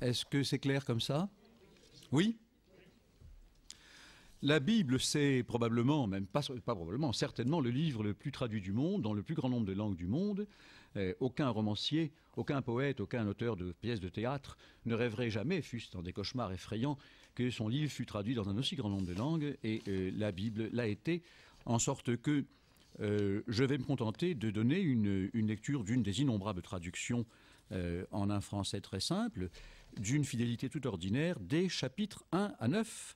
Est-ce que c'est clair comme ça Oui la Bible, c'est probablement, même pas, probablement, certainement le livre le plus traduit du monde, dans le plus grand nombre de langues du monde. Eh, aucun romancier, aucun poète, aucun auteur de pièces de théâtre ne rêverait jamais, fût-ce dans des cauchemars effrayants, que son livre fût traduit dans un aussi grand nombre de langues, et euh, la Bible l'a été, en sorte que euh, je vais me contenter de donner une, une lecture d'une des innombrables traductions euh, en un français très simple, d'une fidélité tout ordinaire, des chapitres 1 à 9,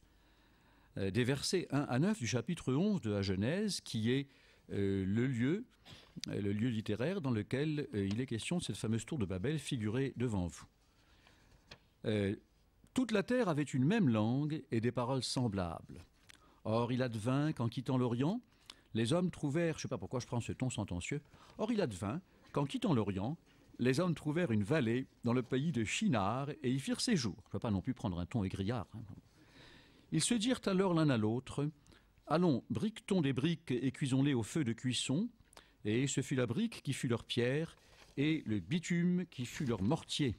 euh, des versets 1 à 9 du chapitre 11 de la Genèse, qui est euh, le lieu, le lieu littéraire dans lequel il est question de cette fameuse tour de Babel figurée devant vous. toute la terre avait une même langue et des paroles semblables. Or, il advint qu'en quittant l'Orient, les hommes trouvèrent, je ne sais pas pourquoi je prends ce ton sentencieux, or il advint qu'en quittant l'Orient, les hommes trouvèrent une vallée dans le pays de Shinar et y firent séjour. Je ne vais pas non plus prendre un ton égrillard. Hein, Ils se dirent alors l'un à l'autre Allons, briquetons des briques et cuisons-les au feu de cuisson. Et ce fut la brique qui fut leur pierre, et le bitume qui fut leur mortier.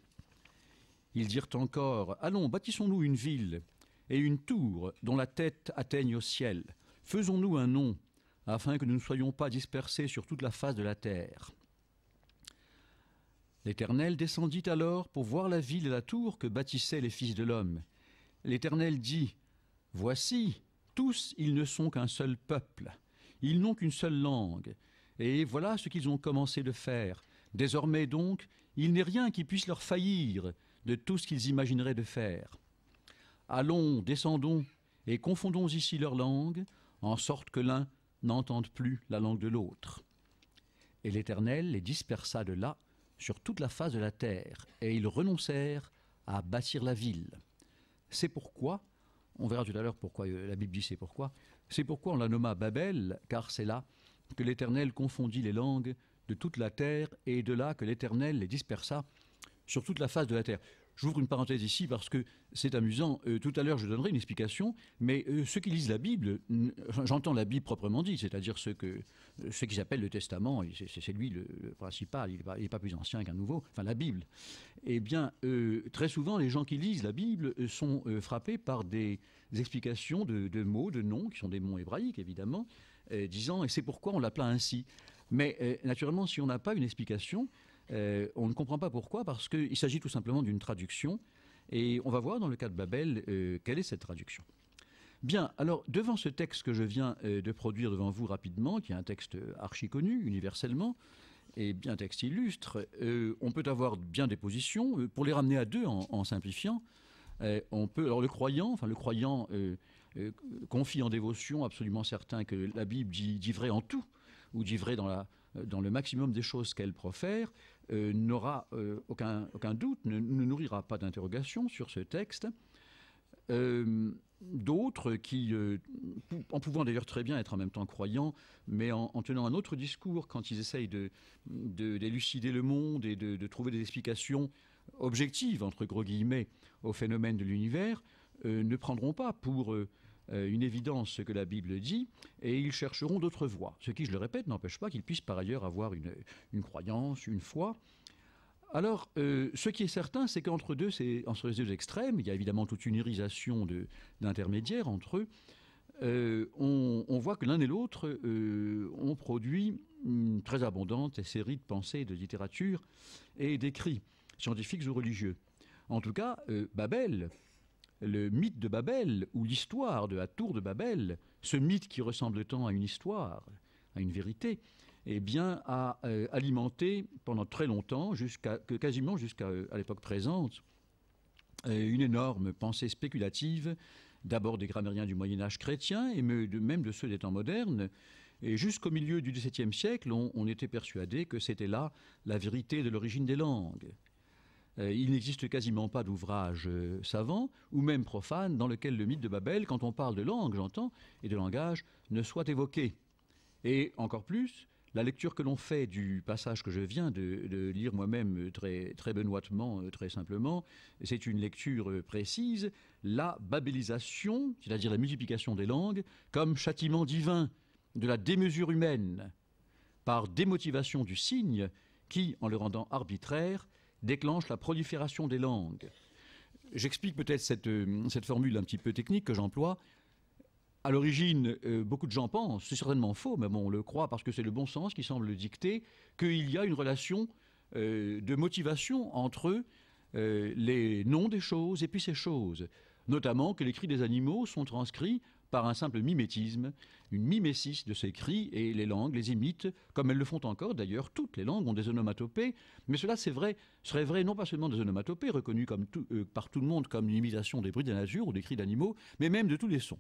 Ils dirent encore Allons, bâtissons-nous une ville et une tour dont la tête atteigne au ciel. Faisons-nous un nom, afin que nous ne soyons pas dispersés sur toute la face de la terre. L'Éternel descendit alors pour voir la ville et la tour que bâtissaient les fils de l'homme. L'Éternel dit, Voici, tous ils ne sont qu'un seul peuple, ils n'ont qu'une seule langue, et voilà ce qu'ils ont commencé de faire. Désormais donc, il n'est rien qui puisse leur faillir de tout ce qu'ils imagineraient de faire. Allons, descendons, et confondons ici leur langue, en sorte que l'un n'entende plus la langue de l'autre. Et l'Éternel les dispersa de là, sur toute la face de la terre, et ils renoncèrent à bâtir la ville. C'est pourquoi, on verra tout à l'heure pourquoi euh, la Bible dit c'est pourquoi, c'est pourquoi on la nomma Babel, car c'est là que l'Éternel confondit les langues de toute la terre, et de là que l'Éternel les dispersa sur toute la face de la terre. J'ouvre une parenthèse ici parce que c'est amusant. Euh, tout à l'heure, je donnerai une explication, mais euh, ceux qui lisent la Bible, j'entends la Bible proprement dit, c'est-à-dire ce qu'ils euh, ce qui le Testament, c'est lui le, principal, il n'est pas, plus ancien qu'un nouveau, enfin la Bible. Eh bien, très souvent, les gens qui lisent la Bible sont frappés par des explications de, mots, de noms, qui sont des mots hébraïques, évidemment, disant, et c'est pourquoi on l'appelle ainsi. Mais naturellement, si on n'a pas une explication, euh, on ne comprend pas pourquoi, parce qu'il s'agit tout simplement d'une traduction. Et on va voir dans le cas de Babel euh, quelle est cette traduction. Bien, alors devant ce texte que je viens euh, de produire devant vous rapidement, qui est un texte archi connu universellement, et bien texte illustre, on peut avoir bien des positions. Pour les ramener à deux en, simplifiant, on peut. Alors le croyant, enfin le croyant confie en dévotion, absolument certain que la Bible dit, vrai en tout, ou dit vrai dans le maximum des choses qu'elle profère, euh, n'aura euh, aucun, aucun, doute, ne, nourrira pas d'interrogation sur ce texte. Euh, d'autres qui, en pouvant d'ailleurs très bien être en même temps croyants, mais en, tenant un autre discours quand ils essayent d'élucider le monde et de, de, trouver des explications objectives, entre gros guillemets, au phénomène de l'univers, ne prendront pas pour euh, une évidence ce que la Bible dit, et ils chercheront d'autres voies. Ce qui, je le répète, n'empêche pas qu'ils puissent par ailleurs avoir une, croyance, une foi. Alors, euh, ce qui est certain, c'est qu'entre deux, c'est entre les deux extrêmes, il y a évidemment toute une irisation d'intermédiaires entre eux. Euh, on, voit que l'un et l'autre ont produit une très abondante série de pensées, de littérature et d'écrits scientifiques ou religieux. En tout cas, Babel, le mythe de Babel ou l'histoire de la tour de Babel, ce mythe qui ressemble tant à une histoire, à une vérité, eh bien, a euh, alimenté pendant très longtemps, jusqu'à, quasiment jusqu'à euh, l'époque présente, euh, une énorme pensée spéculative, d'abord des grammairiens du Moyen Âge chrétien et même de ceux des temps modernes. Et jusqu'au milieu du XVIIe siècle, on était persuadé que c'était là la vérité de l'origine des langues. Euh, il n'existe quasiment pas d'ouvrage euh, savant ou même profane dans lequel le mythe de Babel, quand on parle de langue, j'entends, et de langage, ne soit évoqué. Et encore plus, la lecture que l'on fait du passage que je viens de, lire moi-même euh, très, très benoîtement, très simplement, c'est une lecture précise, la babélisation, c'est-à-dire la multiplication des langues, comme châtiment divin de la démesure humaine par démotivation du signe qui, en le rendant arbitraire, déclenche la prolifération des langues. J'explique peut-être euh, cette, formule un petit peu technique que j'emploie. À l'origine, euh, beaucoup de gens pensent, c'est certainement faux, mais on le croit parce que c'est le bon sens qui semble dicter, qu'il y a une relation euh, de motivation entre les noms des choses et puis ces choses. Notamment que les cris des animaux sont transcrits par un simple mimétisme, une mimésis de ces cris, et les langues les imitent, comme elles le font encore d'ailleurs, toutes les langues ont des onomatopées, mais cela c'est vrai, serait vrai non pas seulement des onomatopées reconnues comme euh, par tout le monde comme une des bruits de la nature ou des cris d'animaux, mais même de tous les sons.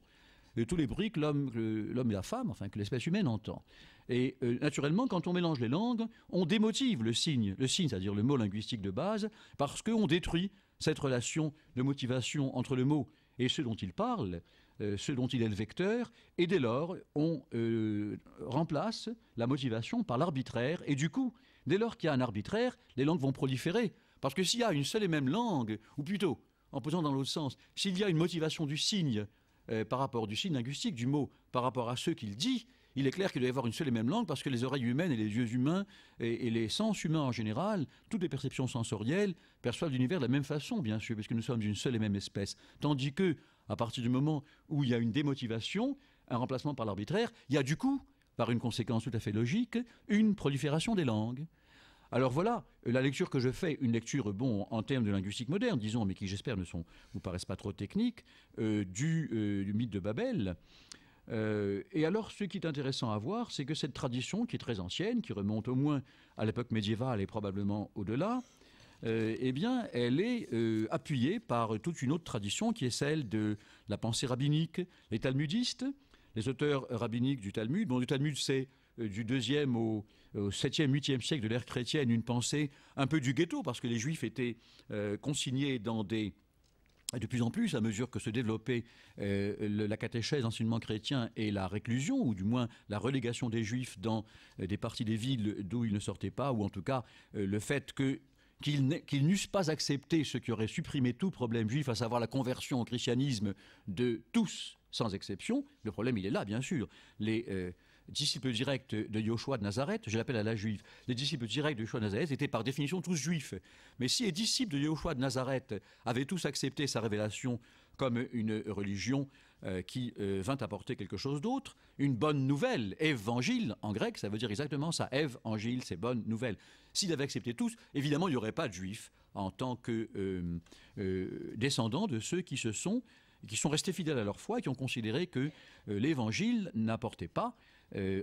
de tous les bruits que l'homme, l'homme et la femme, enfin que l'espèce humaine entend. Et euh, naturellement, quand on mélange les langues, on démotive le signe, le signe, c'est-à-dire le mot linguistique de base, parce qu'on détruit cette relation de motivation entre le mot et ce dont il parle, euh, ce dont il est le vecteur, et dès lors, on euh, remplace la motivation par l'arbitraire, et du coup, dès lors qu'il y a un arbitraire, les langues vont proliférer. Parce que s'il y a une seule et même langue, ou plutôt, en posant dans l'autre sens, s'il y a une motivation du signe euh, par rapport du signe linguistique, du mot, par rapport à ce qu'il dit, il est clair qu'il doit y avoir une seule et même langue parce que les oreilles humaines et les yeux humains et, les sens humains en général, toutes les perceptions sensorielles perçoivent l'univers de la même façon, bien sûr, puisque nous sommes une seule et même espèce. Tandis que, à partir du moment où il y a une démotivation, un remplacement par l'arbitraire, il y a du coup, par une conséquence tout à fait logique, une prolifération des langues. Alors voilà, la lecture que je fais, une lecture, bon, en termes de linguistique moderne, disons, mais qui j'espère ne vous paraissent pas trop techniques, euh, euh, du mythe de Babel. Euh, et alors, ce qui est intéressant à voir, c'est que cette tradition, qui est très ancienne, qui remonte au moins à l'époque médiévale et probablement au-delà, euh, eh bien, elle est euh, appuyée par toute une autre tradition qui est celle de la pensée rabbinique. Les talmudistes, les auteurs rabbiniques du Talmud, bon, du Talmud, c'est euh, du 2e au, au, 7e, 8e siècle de l'ère chrétienne, une pensée un peu du ghetto, parce que les juifs étaient consignés dans des et de plus en plus, à mesure que se développait euh, la catéchèse, enseignement chrétien et la réclusion, ou du moins la relégation des juifs dans euh, des parties des villes d'où ils ne sortaient pas, ou en tout cas euh, le fait qu'ils n'eussent pas accepté ce qui aurait supprimé tout problème juif, à savoir la conversion au christianisme de tous, sans exception, le problème il est là, bien sûr. Les, disciples directs de Joshua de Nazareth, je l'appelle à la juive, les disciples directs de Joshua de Nazareth étaient par définition tous juifs. Mais si les disciples de Joshua de Nazareth avaient tous accepté sa révélation comme une religion euh, qui euh, vint apporter quelque chose d'autre, une bonne nouvelle, évangile en grec, ça veut dire exactement ça, évangile, c'est bonne nouvelle. S'ils avaient accepté tous, évidemment il n'y aurait pas de juifs en tant que euh, descendants de ceux qui se sont qui sont restés fidèles à leur foi et qui ont considéré que l'Évangile n'apportait pas euh,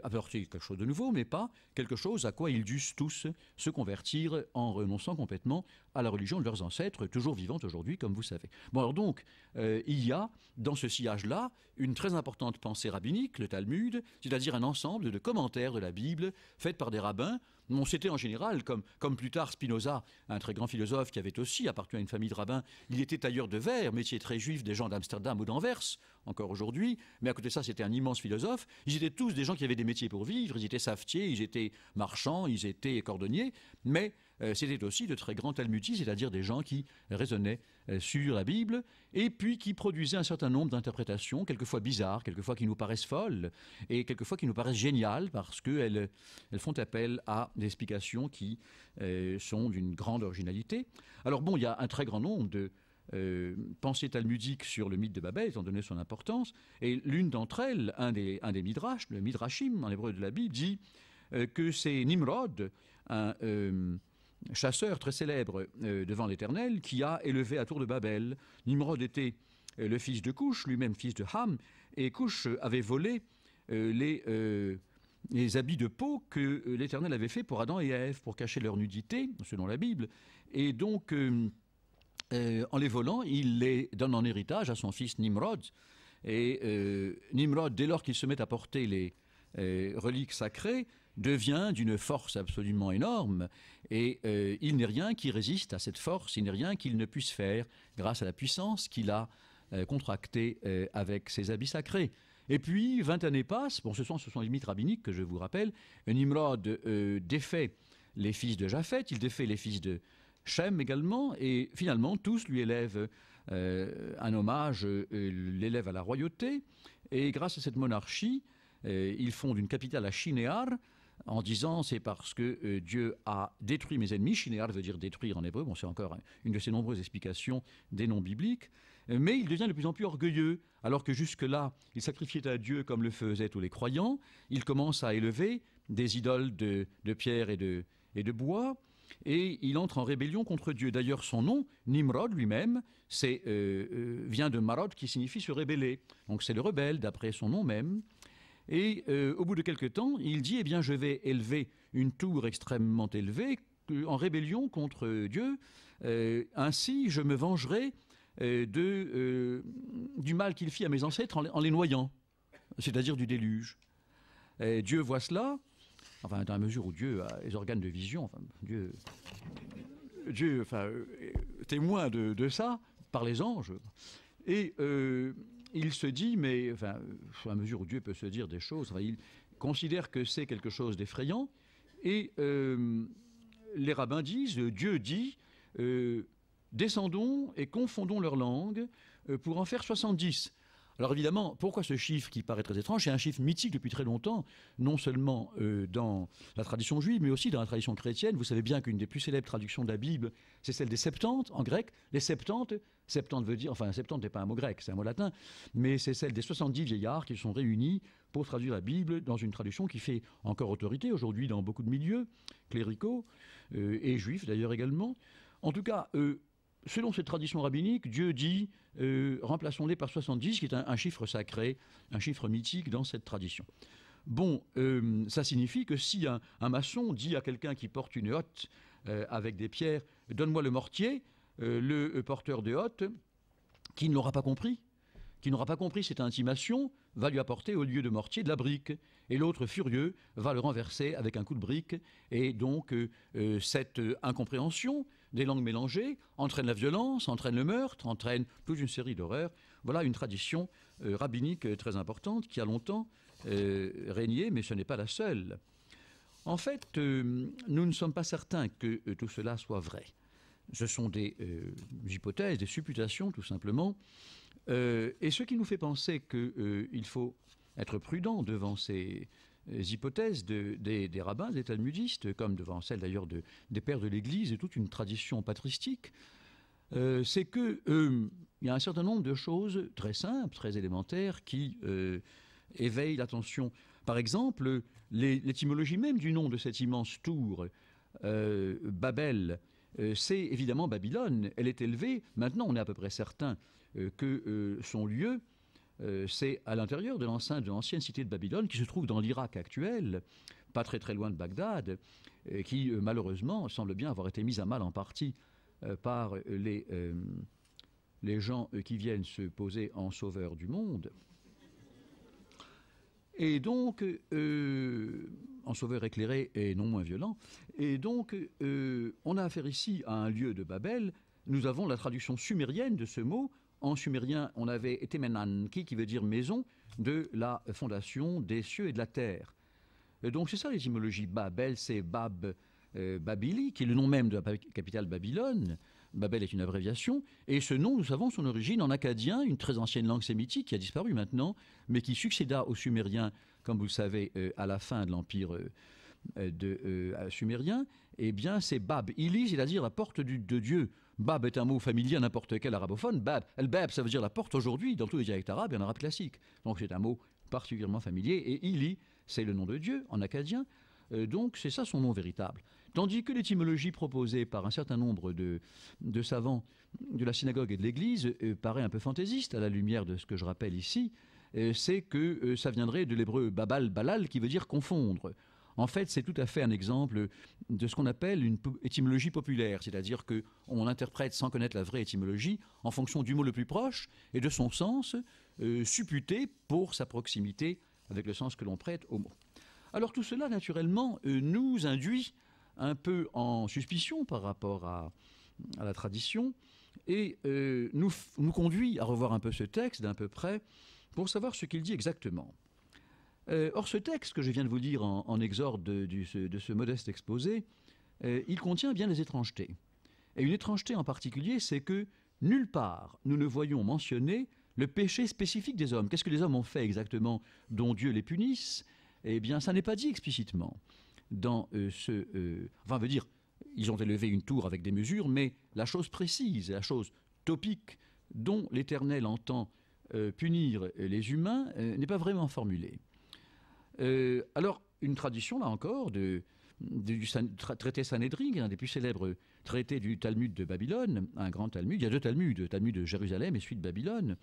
quelque chose de nouveau, mais pas quelque chose à quoi ils dussent tous se convertir en renonçant complètement à la religion de leurs ancêtres, toujours vivante aujourd'hui, comme vous savez. Bon, alors donc, euh, il y a dans ce sillage-là une très importante pensée rabbinique, le Talmud, c'est-à-dire un ensemble de commentaires de la Bible faits par des rabbins c'était en général, comme, comme plus tard Spinoza, un très grand philosophe qui avait aussi appartenu à une famille de rabbins, il était tailleur de verre, métier très juif des gens d'Amsterdam ou d'Anvers, encore aujourd'hui, mais à côté de ça, c'était un immense philosophe. Ils étaient tous des gens qui avaient des métiers pour vivre, ils étaient savetiers, ils étaient marchands, ils étaient cordonniers, mais euh, c'était aussi de très grands talmudistes, c'est-à-dire des gens qui raisonnaient euh, sur la Bible et puis qui produisaient un certain nombre d'interprétations, quelquefois bizarres, quelquefois qui nous paraissent folles et quelquefois qui nous paraissent géniales parce qu'elles elles font appel à des explications qui euh, sont d'une grande originalité. Alors bon, il y a un très grand nombre de pensées talmudiques sur le mythe de Babel, ils ont donné son importance, et l'une d'entre elles, un des, un midrash, le midrashim en hébreu de la Bible, dit que c'est Nimrod, un, chasseur très célèbre euh, devant l'Éternel, qui a élevé à tour de Babel. Nimrod était euh, le fils de Couch lui-même fils de Ham, et Couch avait volé euh, les, les, habits de peau que l'Éternel avait fait pour Adam et Ève, pour cacher leur nudité, selon la Bible. Et donc, en les volant, il les donne en héritage à son fils Nimrod. Et Nimrod, dès lors qu'il se met à porter les reliques sacrées, devient d'une force absolument énorme, et euh, il n'est rien qui résiste à cette force, il n'est rien qu'il ne puisse faire grâce à la puissance qu'il a euh, contractée euh, avec ses habits sacrés. Et puis, 20 années passent, bon, ce sont, ce sont les limites rabbiniques que je vous rappelle, Nimrod défait les fils de Japhet, il défait les fils de Shem également, et finalement, tous lui élèvent un hommage, l'élèvent à la royauté, et grâce à cette monarchie, ils fondent une capitale à Shinéar, en disant c'est parce que euh, Dieu a détruit mes ennemis. Shinéar veut dire détruire en hébreu. Bon, c'est encore une de ces nombreuses explications des noms bibliques. Euh, mais il devient de plus en plus orgueilleux. Alors que jusque-là, il sacrifiait à Dieu comme le faisaient tous les croyants, il commence à élever des idoles de, pierre et de, et de bois. Et il entre en rébellion contre Dieu. D'ailleurs, son nom, Nimrod lui-même, euh, vient de Marod, qui signifie se rébeller. Donc c'est le rebelle, d'après son nom même. Et euh, au bout de quelques temps, il dit, eh bien, je vais élever une tour extrêmement élevée euh, en rébellion contre Dieu. Euh, ainsi, je me vengerai du mal qu'il fit à mes ancêtres en, les noyant, c'est-à-dire du déluge. Dieu voit cela, enfin, dans la mesure où Dieu a les organes de vision, Dieu, Dieu enfin, témoin de, ça par les anges. Et il se dit, mais enfin, euh, à mesure où Dieu peut se dire des choses, il considère que c'est quelque chose d'effrayant. Et euh, les rabbins disent, euh, Dieu dit, descendons et confondons leur langue pour en faire 70. Alors évidemment, pourquoi ce chiffre qui paraît très étrange C'est un chiffre mythique depuis très longtemps, non seulement euh, dans la tradition juive, mais aussi dans la tradition chrétienne. Vous savez bien qu'une des plus célèbres traductions de la Bible, c'est celle des Septante en grec. Les Septante, Septante veut dire, enfin Septante n'est pas un mot grec, c'est un mot latin, mais c'est celle des 70 vieillards qui sont réunis pour traduire la Bible dans une traduction qui fait encore autorité aujourd'hui dans beaucoup de milieux, cléricaux euh, et juifs d'ailleurs également. En tout cas, euh, selon cette tradition rabbinique, Dieu dit euh, remplaçons-les par 70, qui est un, chiffre sacré, un chiffre mythique dans cette tradition. Bon, euh, ça signifie que si un, maçon dit à quelqu'un qui porte une hotte euh, avec des pierres, donne-moi le mortier, le porteur de hotte, qui ne l'aura pas compris, qui n'aura pas compris cette intimation, va lui apporter au lieu de mortier de la brique, et l'autre furieux va le renverser avec un coup de brique, et donc cette incompréhension des langues mélangées entraîne la violence, entraîne le meurtre, entraîne toute une série d'horreurs. Voilà une tradition euh, rabbinique euh, très importante qui a longtemps euh, régné, mais ce n'est pas la seule. En fait, nous ne sommes pas certains que tout cela soit vrai. Ce sont des hypothèses, des supputations tout simplement. et ce qui nous fait penser qu'il faut être prudent devant ces, euh, hypothèses des, rabbins, des talmudistes, comme devant celle d'ailleurs des pères de l'Église et toute une tradition patristique, euh, c'est que euh, il y a un certain nombre de choses très simples, très élémentaires, qui éveillent l'attention. Par exemple, l'étymologie même du nom de cette immense tour, Babel, c'est évidemment Babylone. Elle est élevée. Maintenant, on est à peu près certain que son lieu euh, c'est à l'intérieur de l'enceinte de l'ancienne cité de Babylone, qui se trouve dans l'Irak actuel, pas très très loin de Bagdad, euh, qui euh, malheureusement semble bien avoir été mise à mal en partie par les, gens qui viennent se poser en sauveur du monde. Et donc, en sauveur éclairé et non moins violent, et donc on a affaire ici à un lieu de Babel. Nous avons la traduction sumérienne de ce mot en sumérien, on avait Etemenanki, qui veut dire maison, de la fondation des cieux et de la terre. donc c'est ça l'étymologie Babel, c'est Bab, euh, Babili, qui est le nom même de la capitale Babylone. Babel est une abréviation, et ce nom, nous savons son origine en acadien, une très ancienne langue sémitique qui a disparu maintenant, mais qui succéda au sumérien, comme vous le savez, euh, à la fin de l'empire. Euh, euh, de, euh, sumérien, eh bien c'est Bab. Ili, c'est-à-dire la porte de Dieu. Bab est un mot familier à n'importe quel arabophone. Bab, el bab ça veut dire la porte aujourd'hui dans tous les dialectes arabes et en arabe classique. Donc c'est un mot particulièrement familier. Et Ili, c'est le nom de Dieu en acadien. Euh, donc c'est ça son nom véritable. Tandis que l'étymologie proposée par un certain nombre de, savants de la synagogue et de l'Église paraît un peu fantaisiste à la lumière de ce que je rappelle ici, c'est que ça viendrait de l'hébreu babal balal qui veut dire confondre. En fait, c'est tout à fait un exemple de ce qu'on appelle une étymologie populaire, c'est-à-dire que on interprète sans connaître la vraie étymologie en fonction du mot le plus proche et de son sens euh, supputé pour sa proximité avec le sens que l'on prête au mot. Alors tout cela, naturellement, euh, nous induit un peu en suspicion par rapport à, la tradition et euh, nous, nous conduit à revoir un peu ce texte d'un peu près pour savoir ce qu'il dit exactement. Euh, or, ce texte que je viens de vous dire en, en exorde de, ce modeste exposé, euh, il contient bien des étrangetés. Et une étrangeté en particulier, c'est que nulle part nous ne voyons mentionner le péché spécifique des hommes. Qu'est-ce que les hommes ont fait exactement dont Dieu les punisse Eh bien, ça n'est pas dit explicitement. Dans euh, ce. enfin, veut dire, ils ont élevé une tour avec des mesures, mais la chose précise, la chose topique dont l'Éternel entend punir les humains n'est pas vraiment formulée. Euh, alors, une tradition, là encore, de, du traité Sanhedrin, un des plus célèbres traités du Talmud de Babylone, un grand Talmud. Il y a deux Talmuds, le Talmud de Jérusalem et celui de Babylone.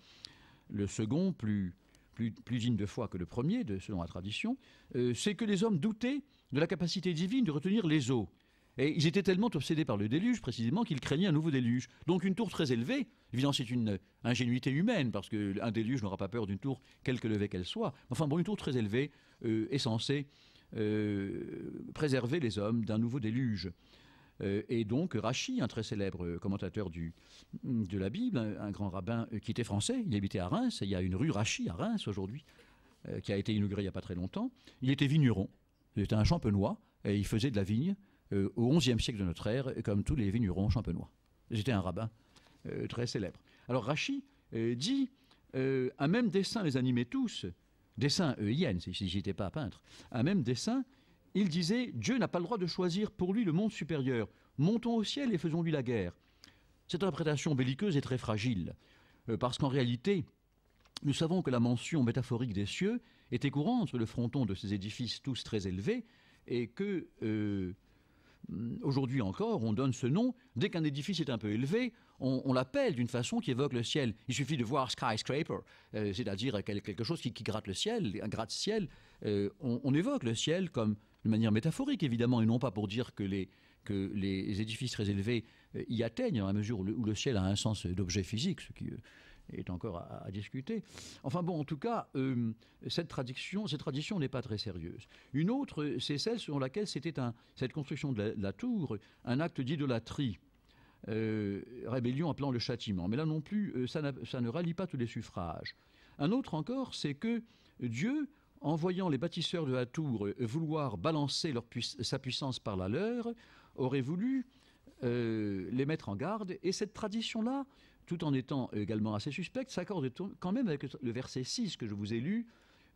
Le second, plus, plus, plus digne de foi que le premier, selon la tradition, euh, c'est que les hommes doutaient de la capacité divine de retenir les eaux. Et ils étaient tellement obsédés par le déluge, précisément, qu'ils craignaient un nouveau déluge. Donc une tour très élevée, évidemment c'est une ingénuité humaine, parce qu'un déluge n'aura pas peur d'une tour, quelque levée qu'elle soit. Enfin bon, une tour très élevée euh, est censée euh, préserver les hommes d'un nouveau déluge. Euh, et donc Rachi, un très célèbre commentateur du, de la Bible, un, grand rabbin qui était français, il habitait à Reims, il y a une rue Rachi à Reims aujourd'hui, qui a été inaugurée il n'y a pas très longtemps, il était vigneron, il était un champenois, et il faisait de la vigne, euh, au XIe siècle de notre ère, comme tous les vignerons champenois. J'étais un rabbin euh, très célèbre. Alors Rachi euh, dit Un même dessin les animait tous, dessin Yen, si, si j'étais pas peintre, un même dessin, il disait Dieu n'a pas le droit de choisir pour lui le monde supérieur. Montons au ciel et faisons-lui la guerre. Cette interprétation belliqueuse est très fragile, parce qu'en réalité, nous savons que la mention métaphorique des cieux était courante sur le fronton de ces édifices tous très élevés, et que Mm, aujourd'hui encore, on donne ce nom. Dès qu'un édifice est un peu élevé, on, l'appelle d'une façon qui évoque le ciel. Il suffit de voir skyscraper, euh, c'est-à-dire quelque chose qui, gratte le ciel, un gratte-ciel. Euh, on, évoque le ciel comme de manière métaphorique, évidemment, et non pas pour dire que les, édifices très élevés euh, y atteignent, dans la mesure où le, ciel a un sens d'objet physique, ce qui, est encore à, discuter. Enfin bon, en tout cas, euh, cette tradition, cette tradition n'est pas très sérieuse. Une autre, c'est celle sur laquelle c'était cette construction de la, tour un acte d'idolâtrie. Euh, rébellion appelant le châtiment. Mais là non plus, euh, ça, ne rallie pas tous les suffrages. Un autre encore, c'est que Dieu, en voyant les bâtisseurs de la tour vouloir balancer leur sa puissance par la leur, aurait voulu les mettre en garde. Et cette tradition-là, tout en étant également assez suspecte, s'accorde quand même avec le verset 6 que je vous ai lu.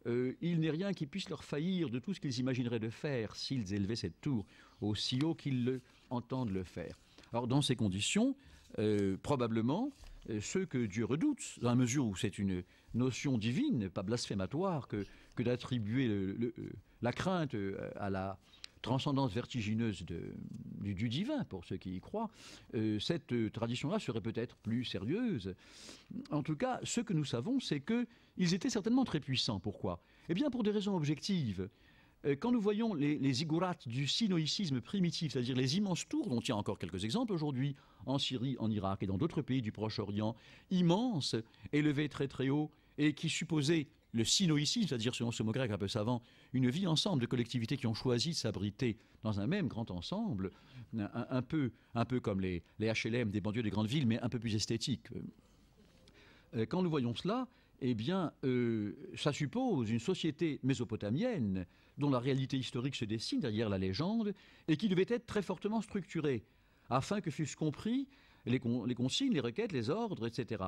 Euh, il n'est rien qui puisse leur faillir de tout ce qu'ils imagineraient de faire s'ils élevaient cette tour aussi haut qu'ils le, entendent le faire. Alors dans ces conditions, euh, probablement, euh, ceux que Dieu redoute, dans la mesure où c'est une notion divine, pas blasphématoire, que d'attribuer la crainte à la, transcendance vertigineuse du, divin, pour ceux qui y croient, euh, cette euh, tradition-là serait peut-être plus sérieuse. En tout cas, ce que nous savons, c'est qu'ils étaient certainement très puissants. Pourquoi Eh bien, pour des raisons objectives euh, quand nous voyons les, les du sinoïcisme primitif, c'est-à-dire les immenses tours dont il y a encore quelques exemples aujourd'hui, en Syrie, en Irak et dans d'autres pays du Proche-Orient, immenses, élevées très très haut, et qui supposaient le sinoïcisme, c'est-à-dire selon ce mot grec un peu savant, une vie ensemble de collectivités qui ont choisi de s'abriter dans un même grand ensemble, un, peu, un peu comme les, HLM des banlieues des grandes villes, mais un peu plus esthétique. Euh, euh, quand nous voyons cela, eh bien, euh, ça suppose une société mésopotamienne dont la réalité historique se dessine derrière la légende et qui devait être très fortement structurée afin que fussent compris les consignes, les requêtes, les ordres, etc.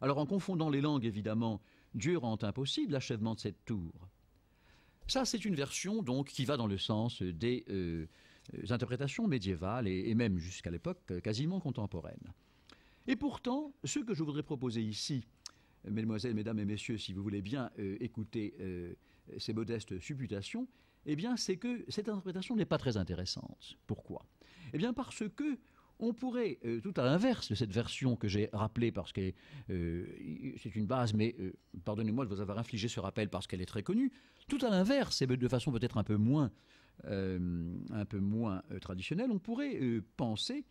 Alors en confondant les langues, évidemment, Dieu rend impossible l'achèvement de cette tour. Ça, c'est une version donc qui va dans le sens des euh, interprétations médiévales et, même jusqu'à l'époque quasiment contemporaine. Et pourtant, ce que je voudrais proposer ici, mesdemoiselles, mesdames et messieurs, si vous voulez bien euh, écouter euh, ces modestes supputations, eh bien, c'est que cette interprétation n'est pas très intéressante. Pourquoi Eh bien, parce que on pourrait, euh, tout à l'inverse de cette version que j'ai rappelée parce que euh, c'est une base, mais euh, pardonnez-moi de vous avoir infligé ce rappel parce qu'elle est très connue, tout à l'inverse, et de façon peut-être un peu moins, un peu moins traditionnelle, on pourrait penser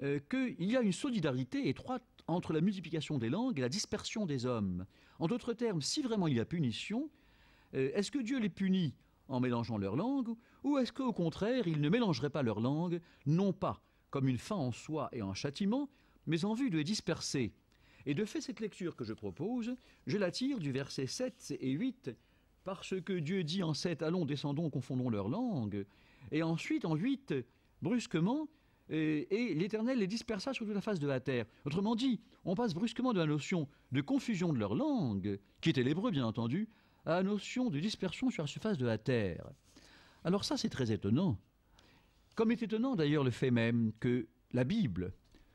qu'il y a une solidarité étroite entre la multiplication des langues et la dispersion des hommes. En d'autres termes, si vraiment il y a punition, est-ce que Dieu les punit en mélangeant leurs langues, ou est-ce qu'au contraire, il ne mélangerait pas leurs langues, non pas comme une fin en soi et en châtiment, mais en vue de les disperser. Et de fait, cette lecture que je propose, je la tire du verset 7 et 8, parce que Dieu dit en 7, allons, descendons, confondons leur langue, et ensuite en 8, brusquement, et, euh, et l'Éternel les dispersa sur toute la face de la terre. Autrement dit, on passe brusquement de la notion de confusion de leur langue, qui était l'hébreu bien entendu, à la notion de dispersion sur la surface de la terre. Alors ça, c'est très étonnant. Comme est étonnant d'ailleurs le fait même que la Bible,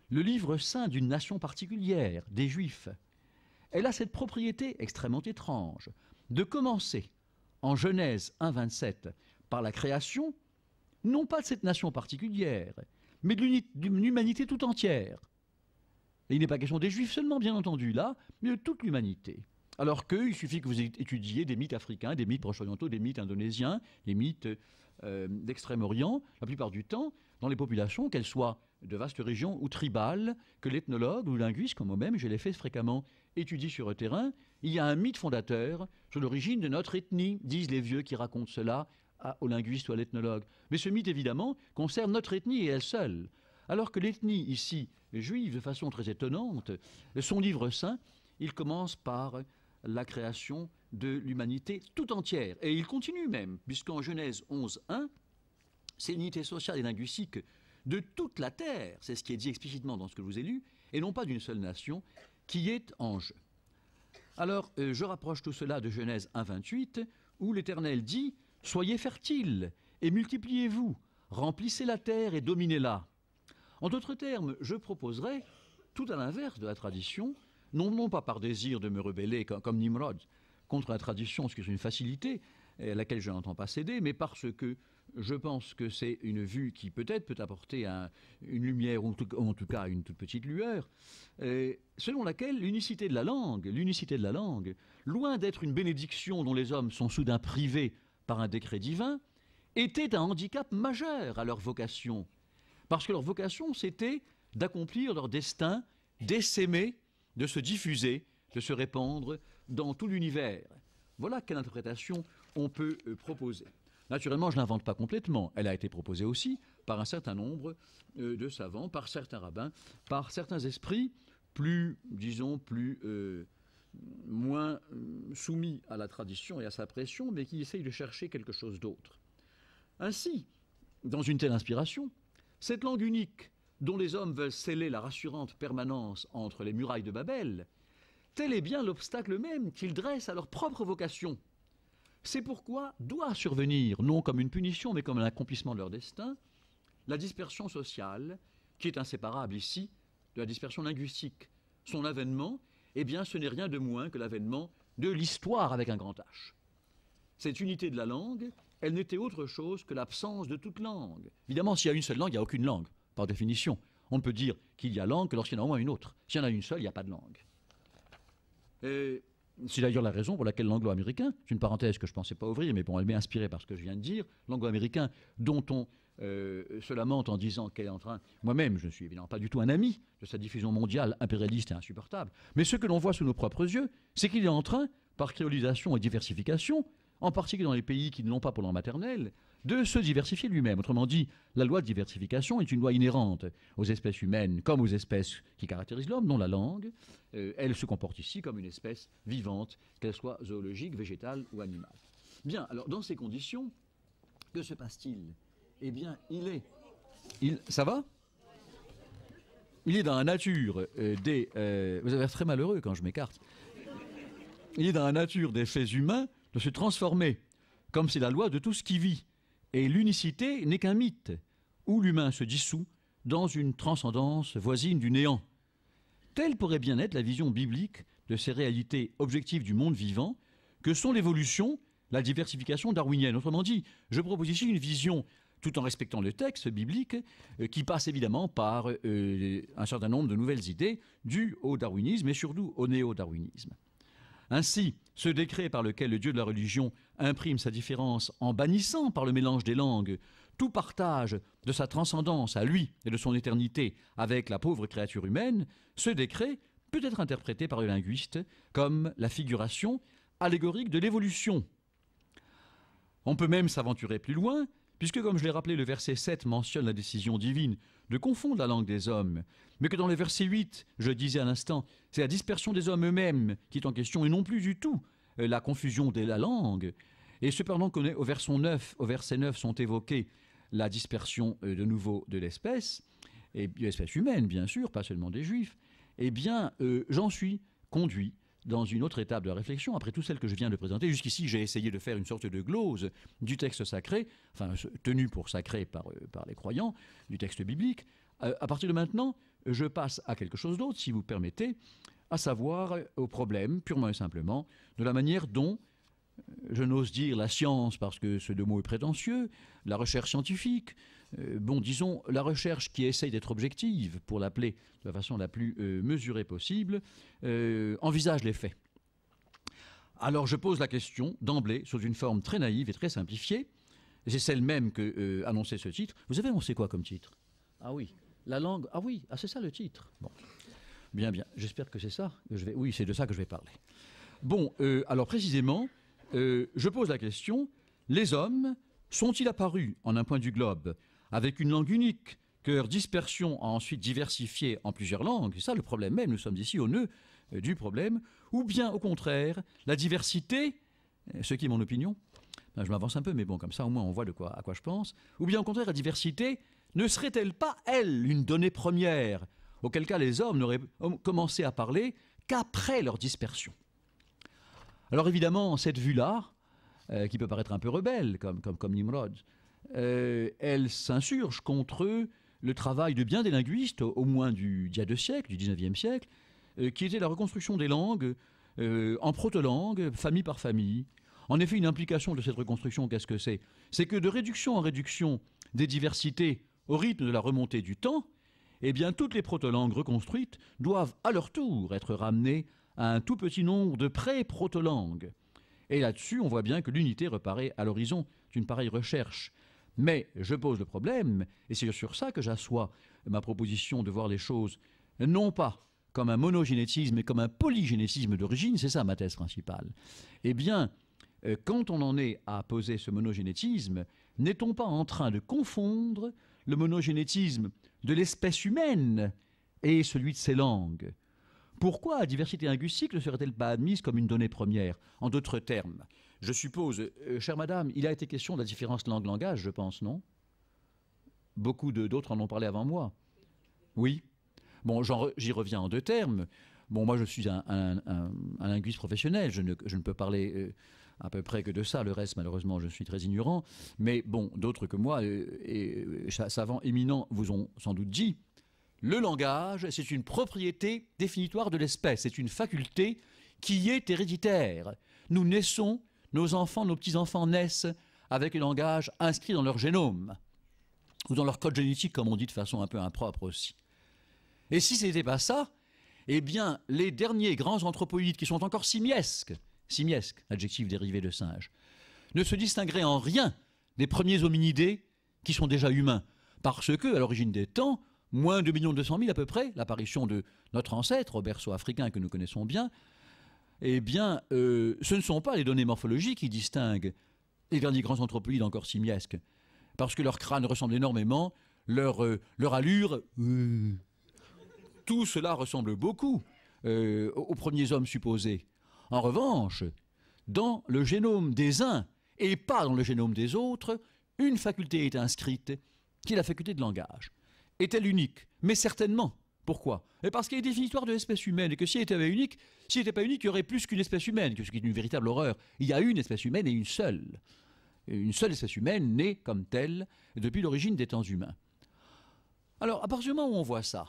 le livre saint d'une nation particulière, des Juifs, elle a cette propriété extrêmement étrange de commencer en Genèse 1.27 par la création, non pas de cette nation particulière, mais de l'humanité tout entière. il n'est pas question des Juifs seulement, bien entendu, là, mais de toute l'humanité. Alors qu'il suffit que vous étudiez des mythes africains, des mythes proche-orientaux, des mythes indonésiens, des mythes euh, d'Extrême-Orient, la plupart du temps, dans les populations, qu'elles soient de vastes régions ou tribales, que l'ethnologue ou linguiste, comme moi-même, je l'ai fait fréquemment, étudie sur le terrain, il y a un mythe fondateur sur l'origine de notre ethnie, disent les vieux qui racontent cela à, au linguiste ou à l'ethnologue. Mais ce mythe, évidemment, concerne notre ethnie et elle seule. Alors que l'ethnie, ici, juive, de façon très étonnante, son livre saint, il commence par la création de l'humanité tout entière. Et il continue même, puisqu'en Genèse 11.1, c'est l'unité sociale et linguistique de toute la terre, c'est ce qui est dit explicitement dans ce que vous avez lu, et non pas d'une seule nation, qui est en jeu. Alors, euh, je rapproche tout cela de Genèse 1.28, où l'Éternel dit Soyez fertiles et multipliez-vous, remplissez la terre et dominez-la. En d'autres termes, je proposerais, tout à l'inverse de la tradition, non, non pas par désir de me rebeller comme, Nimrod contre la tradition, ce qui est une facilité à laquelle je n'entends pas céder, mais parce que je pense que c'est une vue qui peut-être peut apporter une lumière, ou en tout cas une toute petite lueur, selon laquelle l'unicité de la langue, l'unicité de la langue, loin d'être une bénédiction dont les hommes sont soudain privés par un décret divin, était un handicap majeur à leur vocation. Parce que leur vocation, c'était d'accomplir leur destin, d'essaimer de se diffuser, de se répandre dans tout l'univers. Voilà quelle interprétation on peut euh, proposer. Naturellement, je ne l'invente pas complètement. Elle a été proposée aussi par un certain nombre euh, de savants, par certains rabbins, par certains esprits plus, disons, plus euh, moins soumis à la tradition et à sa pression, mais qui essayent de chercher quelque chose d'autre. Ainsi, dans une telle inspiration, cette langue unique dont les hommes veulent sceller la rassurante permanence entre les murailles de Babel, tel est bien l'obstacle même qu'ils dressent à leur propre vocation. C'est pourquoi doit survenir, non comme une punition, mais comme un accomplissement de leur destin, la dispersion sociale, qui est inséparable ici de la dispersion linguistique. Son avènement, eh bien, ce n'est rien de moins que l'avènement de l'histoire avec un grand H. Cette unité de la langue, elle n'était autre chose que l'absence de toute langue. Évidemment, s'il y a une seule langue, il n'y a aucune langue par définition. On ne peut dire qu'il y a langue que lorsqu'il y en a au moins une autre. S'il y en a une seule, il n'y a pas de langue. c'est d'ailleurs la raison pour laquelle l'anglo-américain, c'est une parenthèse que je ne pensais pas ouvrir, mais bon, elle m'est inspirée par ce que je viens de dire, l'anglo-américain dont on euh, se lamente en disant qu'elle est en train, moi-même je ne suis évidemment pas du tout un ami de sa diffusion mondiale impérialiste et insupportable, mais ce que l'on voit sous nos propres yeux, c'est qu'il est en train, par créolisation et diversification, en particulier dans les pays qui ne l'ont pas pour leur maternelle, de se diversifier lui-même. Autrement dit, la loi de diversification est une loi inhérente aux espèces humaines comme aux espèces qui caractérisent l'homme, dont la langue. Euh, elle se comporte ici comme une espèce vivante, qu'elle soit zoologique, végétale ou animale. Bien, alors dans ces conditions, que se passe-t-il Eh bien, il est. ça va Il est dans la nature euh, des. Euh, vous avez très malheureux quand je m'écarte. Il est dans la nature des faits humains de se transformer, comme c'est la loi de tout ce qui vit. Et l'unicité n'est qu'un mythe, où l'humain se dissout dans une transcendance voisine du néant. Telle pourrait bien être la vision biblique de ces réalités objectives du monde vivant, que sont l'évolution, la diversification darwinienne. Autrement dit, je propose ici une vision, tout en respectant le texte biblique, euh, qui passe évidemment par euh, un certain nombre de nouvelles idées dues au darwinisme et surtout au néo-darwinisme. Ainsi, ce décret par lequel le Dieu de la religion imprime sa différence en bannissant par le mélange des langues tout partage de sa transcendance à lui et de son éternité avec la pauvre créature humaine, ce décret peut être interprété par le linguiste comme la figuration allégorique de l'évolution. On peut même s'aventurer plus loin, puisque comme je l'ai rappelé, le verset 7 mentionne la décision divine de confondre la langue des hommes, mais que dans le verset 8, je disais à l'instant, c'est la dispersion des hommes eux-mêmes qui est en question et non plus du tout euh, la confusion de la langue. Et cependant, au verset 9, au verset 9 sont évoqués la dispersion euh, de nouveau de l'espèce, et de euh, l'espèce humaine bien sûr, pas seulement des juifs, eh bien j'en suis conduit dans une autre étape de la réflexion, après tout celle que je viens de présenter. Jusqu'ici, j'ai essayé de faire une sorte de glose du texte sacré, enfin tenu pour sacré par, euh, par les croyants, du texte biblique. Euh, à partir de maintenant, je passe à quelque chose d'autre, si vous permettez, à savoir euh, au problème, purement et simplement, de la manière dont je n'ose dire la science parce que ce deux mots est prétentieux, la recherche scientifique, euh, bon, disons la recherche qui essaye d'être objective, pour l'appeler de la façon la plus euh, mesurée possible, euh, envisage les faits. Alors je pose la question d'emblée, sous une forme très naïve et très simplifiée, c'est celle même que annonçait ce titre. Vous avez annoncé quoi comme titre Ah oui, la langue. Ah oui, ah, c'est ça le titre. Bon. Bien, bien. J'espère que c'est ça. je vais... Oui, c'est de ça que je vais parler. Bon, alors précisément, euh, je pose la question, les hommes sont-ils apparus en un point du globe avec une langue unique que leur dispersion a ensuite diversifiée en plusieurs langues C'est ça le problème même, nous sommes ici au nœud euh, du problème. Ou bien au contraire, la diversité, euh, ce qui est mon opinion, ben, je m'avance un peu, mais bon, comme ça au moins on voit de quoi, à quoi je pense, ou bien au contraire, la diversité ne serait-elle pas, elle, une donnée première, auquel cas les hommes n'auraient commencé à parler qu'après leur dispersion alors évidemment, cette vue-là, euh, qui peut paraître un peu rebelle, comme, comme, Nimrod, euh, elle s'insurge contre le travail de bien des linguistes, au, moins du, diable du 19e siècle, euh, qui était la reconstruction des langues en proto langues famille par famille. En effet, une implication de cette reconstruction, qu'est-ce que c'est C'est que de réduction en réduction des diversités au rythme de la remontée du temps, eh bien, toutes les proto-langues reconstruites doivent à leur tour être ramenées un tout petit nombre de pré-protolangues. Et là-dessus, on voit bien que l'unité reparaît à l'horizon d'une pareille recherche. Mais je pose le problème, et c'est sur ça que j'assois ma proposition de voir les choses, non pas comme un monogénétisme, mais comme un polygénétisme d'origine, c'est ça ma thèse principale. Eh bien, euh, quand on en est à poser ce monogénétisme, n'est-on pas en train de confondre le monogénétisme de l'espèce humaine et celui de ses langues pourquoi la diversité linguistique ne serait-elle pas admise comme une donnée première En d'autres termes, je suppose, euh, chère madame, il a été question de la différence langue-langage, je pense, non Beaucoup d'autres en ont parlé avant moi. Oui. Bon, j'y reviens en deux termes. Bon, moi, je suis un, linguiste professionnel. Je ne, peux parler euh, à peu près que de ça. Le reste, malheureusement, je suis très ignorant. Mais bon, d'autres que moi, euh, et savants éminents, vous ont sans doute dit le langage, c'est une propriété définitoire de l'espèce, c'est une faculté qui est héréditaire. Nous naissons, nos enfants, nos petits-enfants naissent avec le langage inscrit dans leur génome, ou dans leur code génétique, comme on dit de façon un peu impropre aussi. Et si ce n'était pas ça, eh bien, les derniers grands anthropoïdes qui sont encore simiesques, simiesques, adjectif dérivé de singe, ne se distingueraient en rien des premiers hominidés qui sont déjà humains, parce que, à l'origine des temps, moins de 2 200 000 à peu près, l'apparition de notre ancêtre, au berceau africain que nous connaissons bien, eh bien, euh, ce ne sont pas les données morphologiques qui distinguent les derniers grands anthropoïdes encore simiesques, parce que leur crâne ressemble énormément, leur, euh, leur allure... Euh, tout cela ressemble beaucoup aux premiers hommes supposés. En revanche, dans le génome des uns et pas dans le génome des autres, une faculté est inscrite, qui est la faculté de langage est-elle unique Mais certainement. Pourquoi Parce qu'elle est définitoire de l'espèce humaine et que si elle était unique, si n'était pas unique, il y aurait plus qu'une espèce humaine, ce qui est une véritable horreur. Il y a une espèce humaine et une seule. une seule espèce humaine née comme telle depuis l'origine des temps humains. Alors, à partir du moment où on voit ça,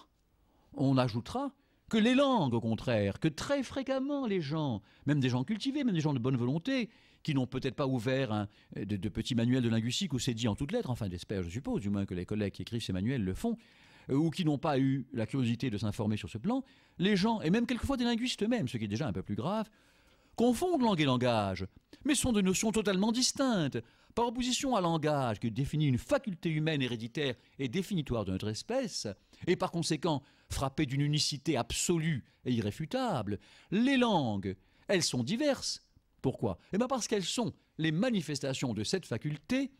on ajoutera que les langues, au contraire, que très fréquemment les gens, même des gens cultivés, même des gens de bonne volonté, qui n'ont peut-être pas ouvert euh, de, petits manuels de linguistique où c'est dit en toutes lettres, enfin j'espère, je suppose, du moins que les collègues qui écrivent ces manuels le font, euh, ou qui n'ont pas eu la curiosité de s'informer sur ce plan, les gens, et même quelquefois des linguistes eux-mêmes, ce qui est déjà un peu plus grave, confondent langue et langage, mais sont de notions totalement distinctes, par opposition à langage qui définit une faculté humaine héréditaire et définitoire de notre espèce, et par conséquent frappée d'une unicité absolue et irréfutable, les langues, elles sont diverses, pourquoi eh ben, parce qu'elles sont les manifestations de cette faculté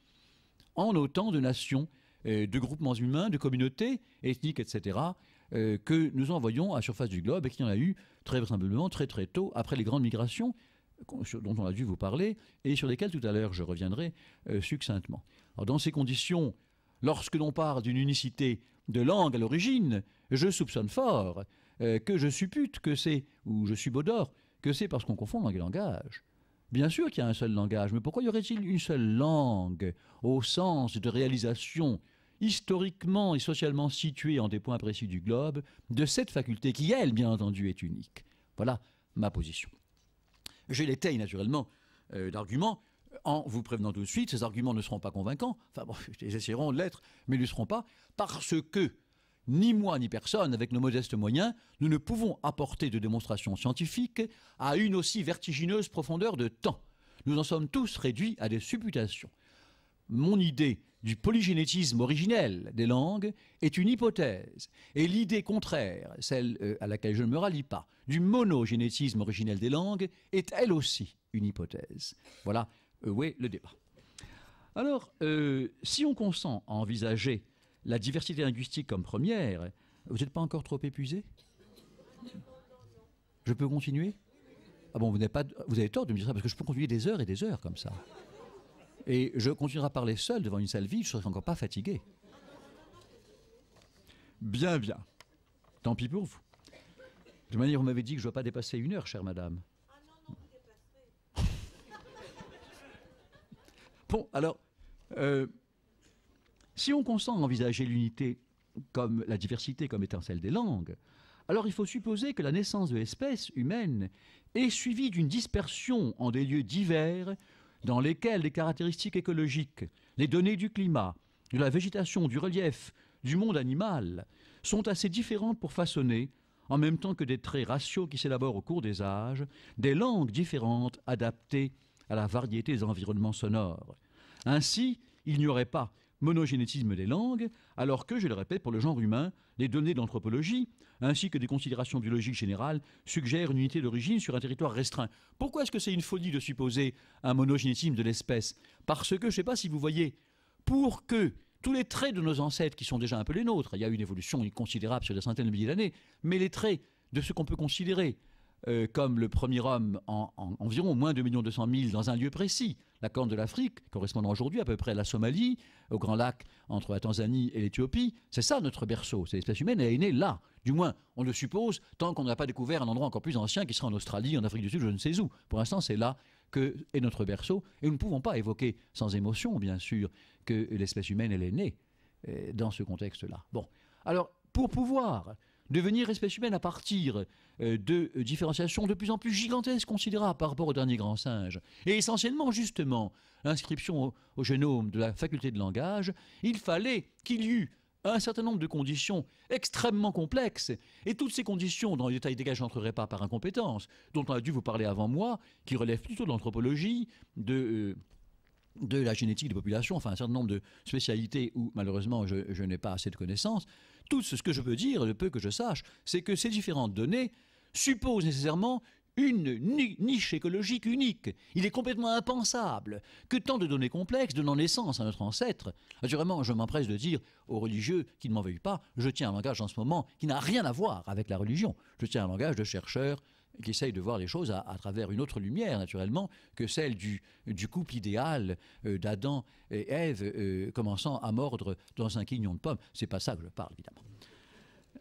en autant de nations, euh, de groupements humains, de communautés ethniques, etc., euh, que nous envoyons à la surface du globe et qu'il y en a eu très simplement très très tôt après les grandes migrations dont on a dû vous parler et sur lesquelles tout à l'heure je reviendrai euh, succinctement. dans ces conditions, lorsque l'on parle d'une unicité de langue à l'origine, je soupçonne fort que je suppute que c'est, ou je subodore, que c'est parce qu'on confond langue et langage. Bien sûr qu'il y a un seul langage, mais pourquoi y aurait-il une seule langue au sens de réalisation historiquement et socialement située en des points précis du globe de cette faculté qui, elle, bien entendu, est unique Voilà ma position. Je l'étaye naturellement euh, d'arguments en vous prévenant tout de suite, ces arguments ne seront pas convaincants, enfin bon, ils essaieront de l'être, mais ne le seront pas, parce que ni moi ni personne, avec nos modestes moyens, nous ne pouvons apporter de démonstrations scientifiques à une aussi vertigineuse profondeur de temps. Nous en sommes tous réduits à des supputations. Mon idée du polygénétisme originel des langues est une hypothèse, et l'idée contraire, celle euh, à laquelle je ne me rallie pas, du monogénétisme originel des langues, est elle aussi une hypothèse. Voilà euh, où le débat. Alors, euh, si on consent à envisager la diversité linguistique comme première, vous n'êtes pas encore trop épuisé Je peux continuer Ah bon, vous, n'avez pas, vous avez tort de me dire ça, parce que je peux continuer des heures et des heures comme ça. Et je continuerai à parler seul devant une salle vide, je ne serai encore pas fatigué. Bien, bien. Tant pis pour vous. De manière, on m'avez dit que je ne dois pas dépasser une heure, chère madame. Ah non, non, vous bon, alors, euh, si on consent à envisager l'unité comme la diversité comme étant celle des langues, alors il faut supposer que la naissance de l'espèce humaine est suivie d'une dispersion en des lieux divers dans lesquels les caractéristiques écologiques, les données du climat, de la végétation, du relief, du monde animal sont assez différentes pour façonner, en même temps que des traits raciaux qui s'élaborent au cours des âges, des langues différentes adaptées à la variété des environnements sonores. Ainsi, il n'y aurait pas monogénétisme des langues, alors que, je le répète, pour le genre humain, les données d'anthropologie ainsi que des considérations biologiques générales, suggèrent une unité d'origine sur un territoire restreint. Pourquoi est-ce que c'est une folie de supposer un monogénétisme de l'espèce Parce que, je ne sais pas si vous voyez, pour que tous les traits de nos ancêtres, qui sont déjà un peu les nôtres, il y a eu une évolution considérable sur des centaines de milliers d'années, mais les traits de ce qu'on peut considérer euh, comme le premier homme en, environ moins de 2 200 000 dans un lieu précis, la Corne de l'Afrique, correspondant aujourd'hui à peu près à la Somalie, au Grand Lac entre la Tanzanie et l'Éthiopie. C'est ça notre berceau, c'est l'espèce humaine, elle est née là. Du moins, on le suppose, tant qu'on n'a pas découvert un endroit encore plus ancien qui sera en Australie, en Afrique du Sud, je ne sais où. Pour l'instant, c'est là que est notre berceau, et nous ne pouvons pas évoquer sans émotion, bien sûr, que l'espèce humaine, elle est née euh, dans ce contexte-là. Bon, alors, pour pouvoir devenir espèce humaine à partir euh, de différenciations de plus en plus gigantesques, considérables par rapport au dernier grand singe. Et essentiellement, justement, l'inscription au, génome de la faculté de langage, il fallait qu'il y eût un certain nombre de conditions extrêmement complexes. Et toutes ces conditions, dans les détails desquels je n'entrerai pas par incompétence, dont on a dû vous parler avant moi, qui relèvent plutôt de l'anthropologie, de, euh, de la génétique des populations, enfin un certain nombre de spécialités où malheureusement je, n'ai pas assez de connaissances, tout ce que je peux dire, le peu que je sache, c'est que ces différentes données supposent nécessairement une niche écologique unique. Il est complètement impensable que tant de données complexes donnant naissance à notre ancêtre. Naturellement, je m'empresse de dire aux religieux qui ne m'en veulent pas, je tiens un langage en ce moment qui n'a rien à voir avec la religion. Je tiens un langage de chercheur, qui essaye de voir les choses à, travers une autre lumière, naturellement, que celle du, couple idéal euh, d'Adam et Ève euh, commençant à mordre dans un quignon de pomme. C'est pas ça que je parle, évidemment.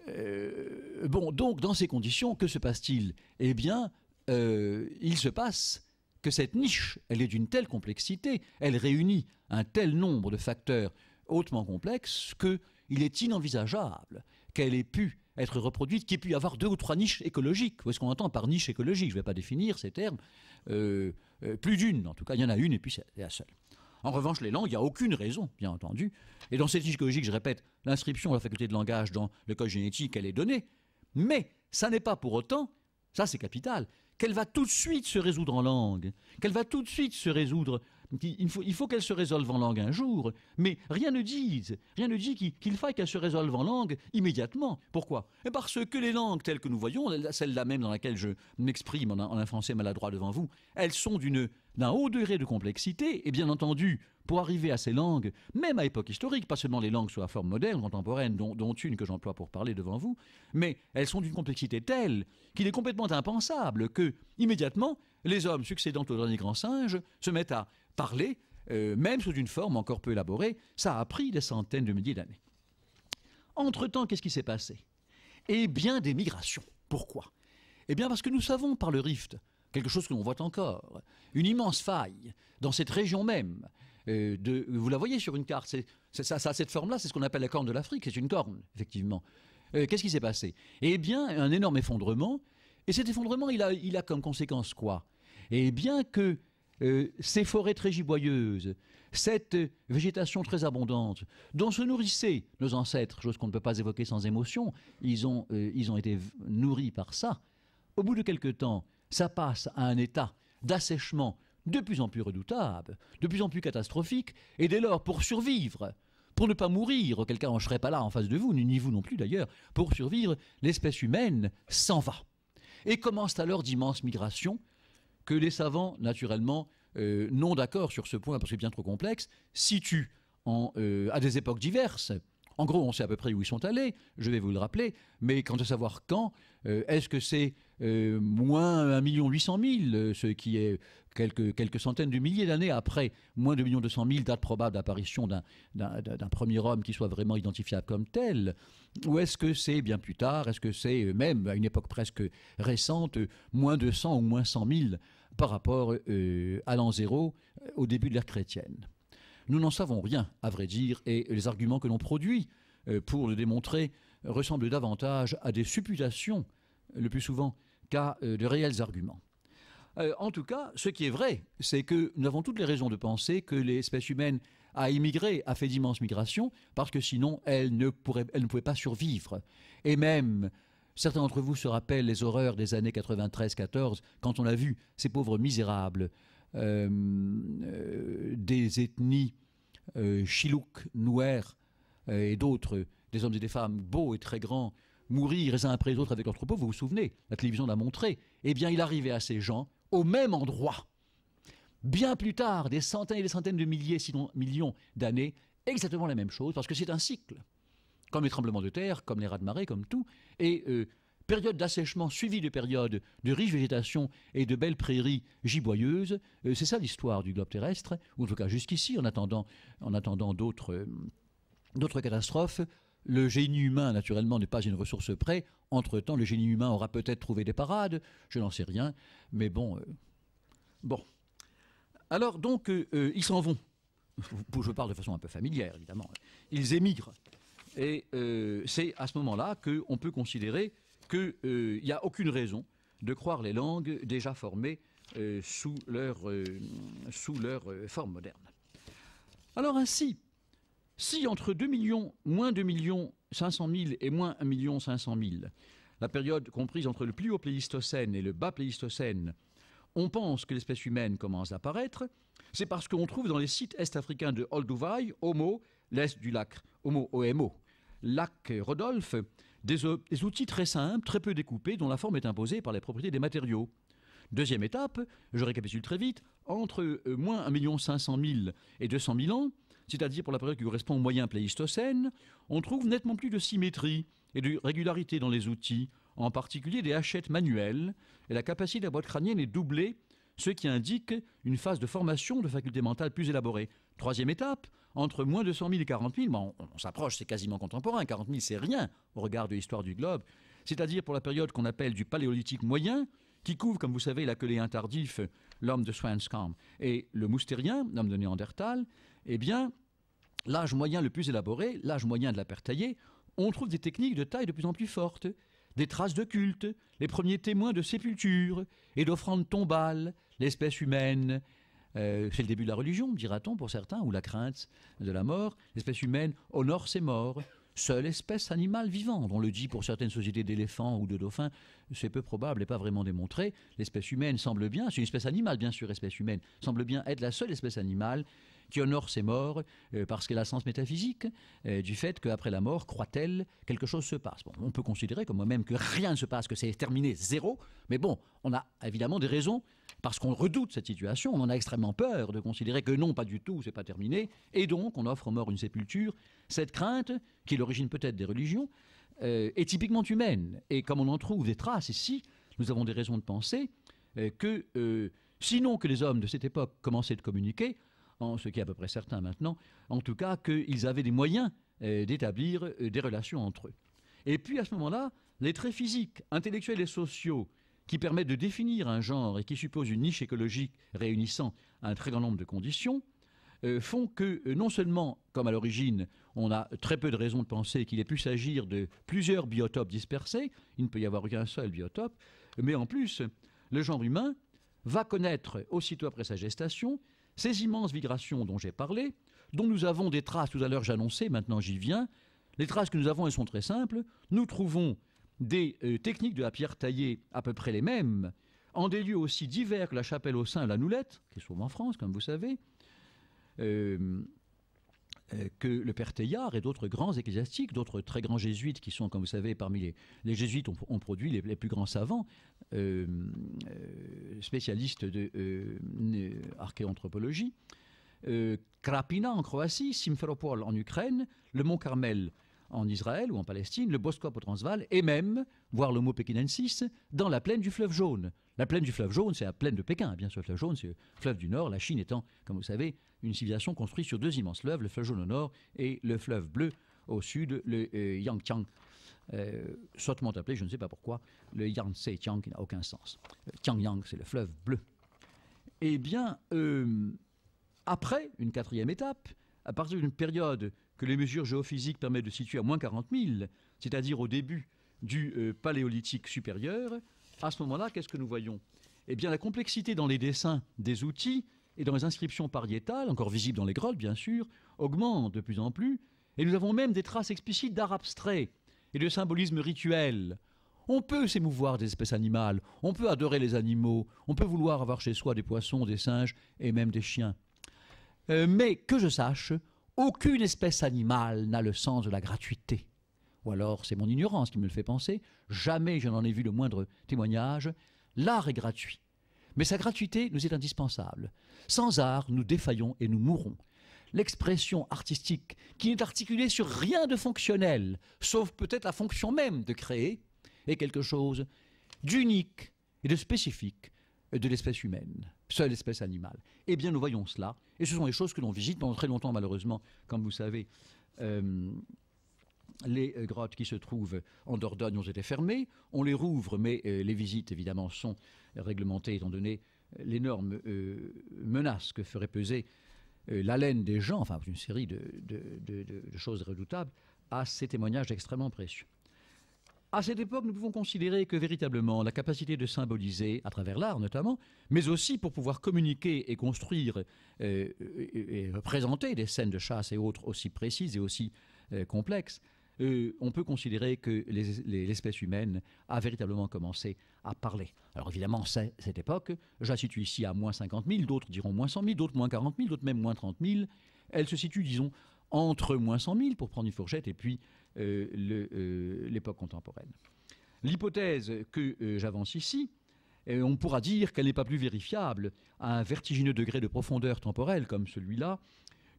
Euh, bon, donc, dans ces conditions, que se passe-t-il Eh bien, il se passe que cette niche, elle est d'une telle complexité, elle réunit un tel nombre de facteurs hautement complexes qu'il est inenvisageable qu'elle ait pu être reproduite, qui puisse y avoir deux ou trois niches écologiques. Où est-ce qu'on entend par niche écologique Je ne vais pas définir ces termes. Euh, euh, plus d'une, en tout cas, il y en a une et puis c'est la seule. En revanche, les langues, il n'y a aucune raison, bien entendu. Et dans cette niche écologique, je répète, l'inscription à la faculté de langage dans le code génétique, elle est donnée. Mais ça n'est pas pour autant, ça c'est capital, qu'elle va tout de suite se résoudre en langue, qu'elle va tout de suite se résoudre il faut, il qu'elle se résolve en langue un jour, mais rien ne dit, rien ne dit qu'il faille qu'elle se résolve en langue immédiatement. Pourquoi eh, Parce que les langues telles que nous voyons, celle-là même dans laquelle je m'exprime en, un français maladroit devant vous, elles sont d'une d'un haut degré de complexité, et bien entendu, pour arriver à ces langues, même à époque historique, pas seulement les langues sous la forme moderne, contemporaine, dont, une que j'emploie pour parler devant vous, mais elles sont d'une complexité telle qu'il est complètement impensable que, immédiatement, les hommes succédant au dernier grand singe se mettent à parler, euh, même sous une forme encore peu élaborée, ça a pris des centaines de milliers d'années. Entre-temps, qu'est-ce qui s'est passé Eh bien, des migrations. Pourquoi Eh bien, parce que nous savons par le rift, quelque chose que l'on voit encore, une immense faille dans cette région même. Euh, vous la voyez sur une carte, ça, cette forme-là, c'est ce qu'on appelle la corne de l'Afrique, c'est une corne, effectivement. Euh, qu'est-ce qui s'est passé Eh bien, un énorme effondrement, et cet effondrement, il a comme conséquence quoi Eh bien que euh, ces forêts très giboyeuses, cette euh, végétation très abondante, dont se nourrissaient nos ancêtres, chose qu'on ne peut pas évoquer sans émotion, ils ont, euh, ils ont été nourris par ça. Au bout de quelque temps, ça passe à un état d'assèchement de plus en plus redoutable, de plus en plus catastrophique, et dès lors, pour survivre, pour ne pas mourir, quelqu'un cas ne serait pas là en face de vous, ni vous non plus d'ailleurs, pour survivre, l'espèce humaine s'en va. Et commencent alors d'immenses migrations que les savants, naturellement, euh, non d'accord sur ce point, parce que c'est bien trop complexe, situent euh, à des époques diverses. En gros, on sait à peu près où ils sont allés, je vais vous le rappeler, mais quant à savoir quand, euh, est-ce que c'est moins 1 800 000, ce qui est quelques, centaines de milliers d'années après, moins de 1 200 000 date probable d'apparition d'un premier homme qui soit vraiment identifiable comme tel Ou est-ce que c'est bien plus tard Est-ce que c'est même à une époque presque récente, moins de 100 ou moins 100 000 par rapport euh, euh, à l'an zéro euh, au début de l'ère chrétienne. Nous n'en savons rien, à vrai dire, et les arguments que l'on produit pour le démontrer ressemblent davantage à des supputations, le plus souvent, qu'à de réels arguments. en tout cas, ce qui est vrai, c'est que nous avons toutes les raisons de penser que l'espèce humaine a immigré, a fait d'immenses migrations, parce que sinon elle ne, elle ne pouvait pas survivre. Et même Certains d'entre vous se rappellent les horreurs des années 93-14, quand on a vu ces pauvres misérables euh, euh, des ethnies euh, chilouks, euh, et d'autres, des hommes et des femmes beaux et très grands, mourir les uns après les autres avec leurs troupeaux, vous vous souvenez, la télévision l'a montré, eh bien il arrivait à ces gens au même endroit, bien plus tard, des centaines et des centaines de milliers, sinon millions d'années, exactement la même chose, parce que c'est un cycle comme les tremblements de terre, comme les rats de marée, comme tout. Et euh, période d'assèchement suivie de périodes de riche végétation et de belles prairies giboyeuses, euh, c'est ça l'histoire du globe terrestre, ou en tout cas jusqu'ici, en attendant, en attendant d'autres, euh, d'autres catastrophes. Le génie humain, naturellement, n'est pas une ressource près. Entre-temps, le génie humain aura peut-être trouvé des parades, je n'en sais rien, mais bon. bon. Alors, donc, ils s'en vont. Je parle de façon un peu familière, évidemment. Ils émigrent. Et euh, c'est à ce moment-là qu'on peut considérer qu'il n'y euh, a aucune raison de croire les langues déjà formées euh, sous leur, forme moderne. Alors ainsi, si entre 2 millions, moins 2 millions 500 000 et moins 1 million 500 000, la période comprise entre le plus haut Pléistocène et le bas Pléistocène, on pense que l'espèce humaine commence à apparaître, c'est parce qu'on trouve dans les sites est-africains de Olduvai, Homo, l'est du lac, Homo, OMO, Lac Rodolphe, euh, des, outils très simples, très peu découpés, dont la forme est imposée par les propriétés des matériaux. Deuxième étape, je récapitule très vite, entre euh, moins 1 500 000 et 200 000 ans, c'est-à-dire pour la période qui correspond au moyen pléistocène, on trouve nettement plus de symétrie et de régularité dans les outils, en particulier des hachettes manuelles, et la capacité de la boîte crânienne est doublée, ce qui indique une phase de formation de facultés mentales plus élaborées. Troisième étape, entre moins de 100 000 et 40 000, ben, on, s'approche, c'est quasiment contemporain, 40 000 c'est rien au regard de l'histoire du globe, c'est-à-dire pour la période qu'on appelle du paléolithique moyen, qui couvre, comme vous savez, l'acoléen tardif, l'homme de Swanscombe, et le moustérien, l'homme de Néandertal, eh bien, l'âge moyen le plus élaboré, l'âge moyen de la taillée, on trouve des techniques de taille de plus en plus fortes, des traces de culte, les premiers témoins de sépultures et d'offrandes tombales, l'espèce humaine euh, c'est le début de la religion, dira-t-on pour certains, ou la crainte de la mort. L'espèce humaine honore ses morts. Seule espèce animale vivante, on le dit pour certaines sociétés d'éléphants ou de dauphins, c'est peu probable et pas vraiment démontré. L'espèce humaine semble bien, c'est une espèce animale bien sûr, espèce humaine, semble bien être la seule espèce animale qui honore ses morts euh, parce qu'elle a sens métaphysique euh, du fait qu'après la mort, croit-elle, quelque chose se passe. Bon, on peut considérer comme moi-même que rien ne se passe, que c'est terminé, zéro, mais bon, on a évidemment des raisons parce qu'on redoute cette situation, on en a extrêmement peur de considérer que non, pas du tout, c'est pas terminé, et donc on offre aux morts une sépulture. Cette crainte, qui est l'origine peut-être des religions, euh, est typiquement humaine, et comme on en trouve des traces ici, nous avons des raisons de penser que, sinon que les hommes de cette époque commençaient de communiquer, ce qui est à peu près certain maintenant, en tout cas qu'ils avaient des moyens euh, d'établir euh, des relations entre eux. Et puis à ce moment-là, les traits physiques, intellectuels et sociaux qui permettent de définir un genre et qui supposent une niche écologique réunissant un très grand nombre de conditions, euh, font que non seulement, comme à l'origine, on a très peu de raisons de penser qu'il ait pu s'agir de plusieurs biotopes dispersés, il ne peut y avoir qu'un seul biotope, mais en plus, le genre humain va connaître, aussitôt après sa gestation, ces immenses migrations dont j'ai parlé, dont nous avons des traces, tout à l'heure j'annonçais, maintenant j'y viens, les traces que nous avons, elles sont très simples. Nous trouvons des euh, techniques de la pierre taillée à peu près les mêmes, en des lieux aussi divers que la chapelle au sein, la Noulette, qui est souvent en France, comme vous savez, euh, euh, que le père Teilhard et d'autres grands ecclésiastiques, d'autres très grands jésuites qui sont, comme vous savez, parmi les, jésuites, ont, produit les, plus grands savants, euh, euh, spécialistes de euh, Krapina en Croatie, Simferopol en Ukraine, le Mont Carmel en Israël ou en Palestine, le Boskop au Transvaal, et même, voire mot pékinensis, dans la plaine du fleuve jaune. La plaine du fleuve jaune, c'est la plaine de Pékin, bien sûr, le fleuve jaune, c'est le fleuve du Nord, la Chine étant, comme vous savez, une civilisation construite sur deux immenses fleuves, le fleuve jaune au nord et le fleuve bleu au sud, le euh, Yangtze, euh, sottement appelé, je ne sais pas pourquoi, le Yangtze Tiang, qui n'a aucun sens. Euh, Tiangyang, c'est le fleuve bleu. Eh bien, euh, après une quatrième étape, à partir d'une période que les mesures géophysiques permettent de situer à moins 40 000, c'est-à-dire au début du euh, paléolithique supérieur, à ce moment-là, qu'est-ce que nous voyons Eh bien, la complexité dans les dessins des outils et dans les inscriptions pariétales, encore visibles dans les grottes bien sûr, augmente de plus en plus, et nous avons même des traces explicites d'art abstrait et de symbolisme rituel. On peut s'émouvoir des espèces animales, on peut adorer les animaux, on peut vouloir avoir chez soi des poissons, des singes et même des chiens. Euh, mais que je sache, aucune espèce animale n'a le sens de la gratuité. Ou alors, c'est mon ignorance qui me le fait penser, jamais je n'en ai vu le moindre témoignage, l'art est gratuit. Mais sa gratuité nous est indispensable. Sans art, nous défaillons et nous mourons. L'expression artistique, qui n'est articulée sur rien de fonctionnel, sauf peut-être la fonction même de créer, est quelque chose d'unique et de spécifique de l'espèce humaine, seule espèce animale. Eh bien, nous voyons cela, et ce sont les choses que l'on visite pendant très longtemps, malheureusement, comme vous savez. Euh, les euh, grottes qui se trouvent en Dordogne ont été fermées, on les rouvre, mais euh, les visites, évidemment, sont réglementées, étant donné l'énorme menace que ferait peser l'haleine des gens, enfin, une série de choses redoutables, à ces témoignages extrêmement précieux. À cette époque, nous pouvons considérer que véritablement la capacité de symboliser, à travers l'art notamment, mais aussi pour pouvoir communiquer et construire euh, et, représenter des scènes de chasse et autres aussi précises et aussi euh, complexes, euh, on peut considérer que l'espèce humaine a véritablement commencé à parler. Alors évidemment, c'est cette époque, je la situe ici à moins 50 000, d'autres diront moins 100 000, d'autres moins 40 000, d'autres même moins 30 000. Elle se situe, disons, entre moins 100 000, pour prendre une fourchette, et puis euh, euh, l'époque contemporaine. L'hypothèse que euh, j'avance ici, on pourra dire qu'elle n'est pas plus vérifiable à un vertigineux degré de profondeur temporelle comme celui-là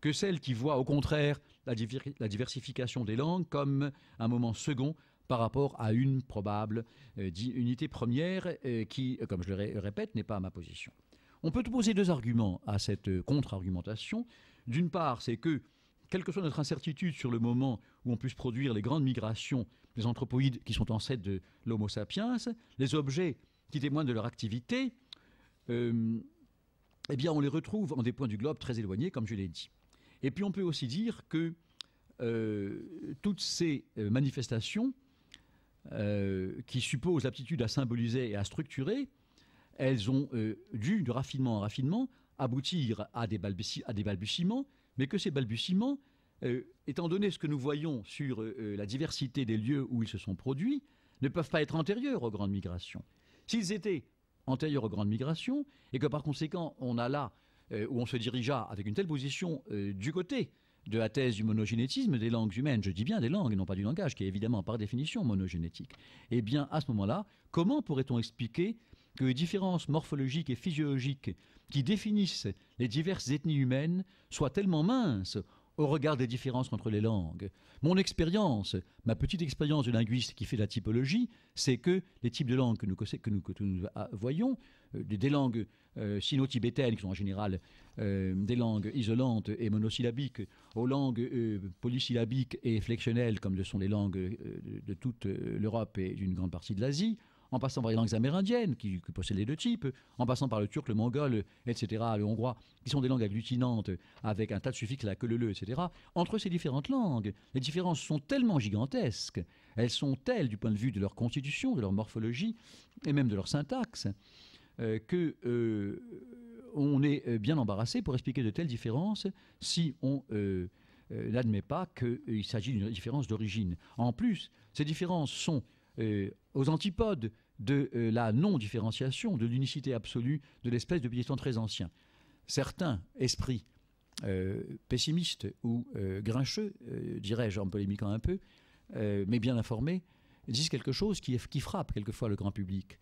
que celle qui voit au contraire la, diversification des langues comme un moment second par rapport à une probable unité première qui, comme je le répète, n'est pas à ma position. On peut poser deux arguments à cette contre-argumentation. D'une part, c'est que quelle que soit notre incertitude sur le moment où on puisse produire les grandes migrations des anthropoïdes qui sont ancêtres de l'Homo sapiens, les objets qui témoignent de leur activité, euh, eh bien, on les retrouve en des points du globe très éloignés, comme je l'ai dit. Et puis, on peut aussi dire que euh, toutes ces euh, manifestations qui supposent l'aptitude à symboliser et à structurer, elles ont dû, de raffinement en raffinement, aboutir à des balbutiements mais que ces balbutiements, euh, étant donné ce que nous voyons sur euh, euh, la diversité des lieux où ils se sont produits, ne peuvent pas être antérieurs aux grandes migrations. S'ils étaient antérieurs aux grandes migrations, et que par conséquent on a là, où on se dirigea avec une telle position du côté de la thèse du monogénétisme des langues humaines, je dis bien des langues et non pas du langage, qui est évidemment par définition monogénétique, eh bien à ce moment-là, comment pourrait-on expliquer que les différences morphologiques et physiologiques qui définissent les diverses ethnies humaines soient tellement minces au regard des différences entre les langues. Mon expérience, ma petite expérience de linguiste qui fait la typologie, c'est que les types de langues que nous, voyons, euh, des langues euh, sino-tibétaines, qui sont en général euh, des langues isolantes et monosyllabiques, aux langues polysyllabiques et flexionnelles, comme le sont les langues de toute l'Europe et d'une grande partie de l'Asie, en passant par les langues amérindiennes, qui, possèdent les deux types, en passant par le turc, le mongol, etc., le hongrois, qui sont des langues agglutinantes, avec un tas de suffixes, la que le le, etc. Entre ces différentes langues, les différences sont tellement gigantesques, elles sont telles du point de vue de leur constitution, de leur morphologie, et même de leur syntaxe, euh, qu'on euh, est euh, bien embarrassé pour expliquer de telles différences si on n'admet pas qu'il s'agit d'une différence d'origine. En plus, ces différences sont euh, aux antipodes de euh, la non-différenciation, de l'unicité absolue de l'espèce de des très ancien. Certains esprits euh, pessimistes ou grincheux, dirais-je en polémiquant un peu, mais bien informés, disent quelque chose qui, qui frappe quelquefois le grand public.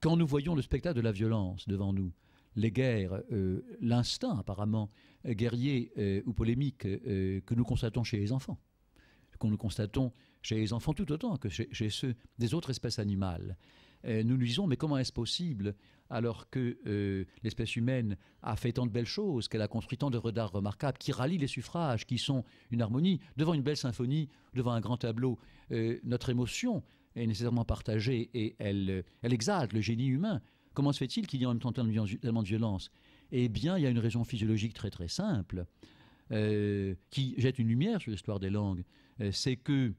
quand nous voyons le spectacle de la violence devant nous, les guerres, l'instinct apparemment guerrier ou polémique que nous constatons chez les enfants, qu'on nous constatons chez les enfants tout autant que chez, ceux des autres espèces animales. Euh, nous nous disons, mais comment est-ce possible alors que euh, l'espèce humaine a fait tant de belles choses, qu'elle a construit tant de redards remarquables, qui rallient les suffrages, qui sont une harmonie, devant une belle symphonie, devant un grand tableau, euh, notre émotion est nécessairement partagée et elle, elle exalte le génie humain. Comment se fait-il qu'il y ait en même temps tellement de violence Eh bien, il y a une raison physiologique très très simple qui jette une lumière sur l'histoire des langues. c'est que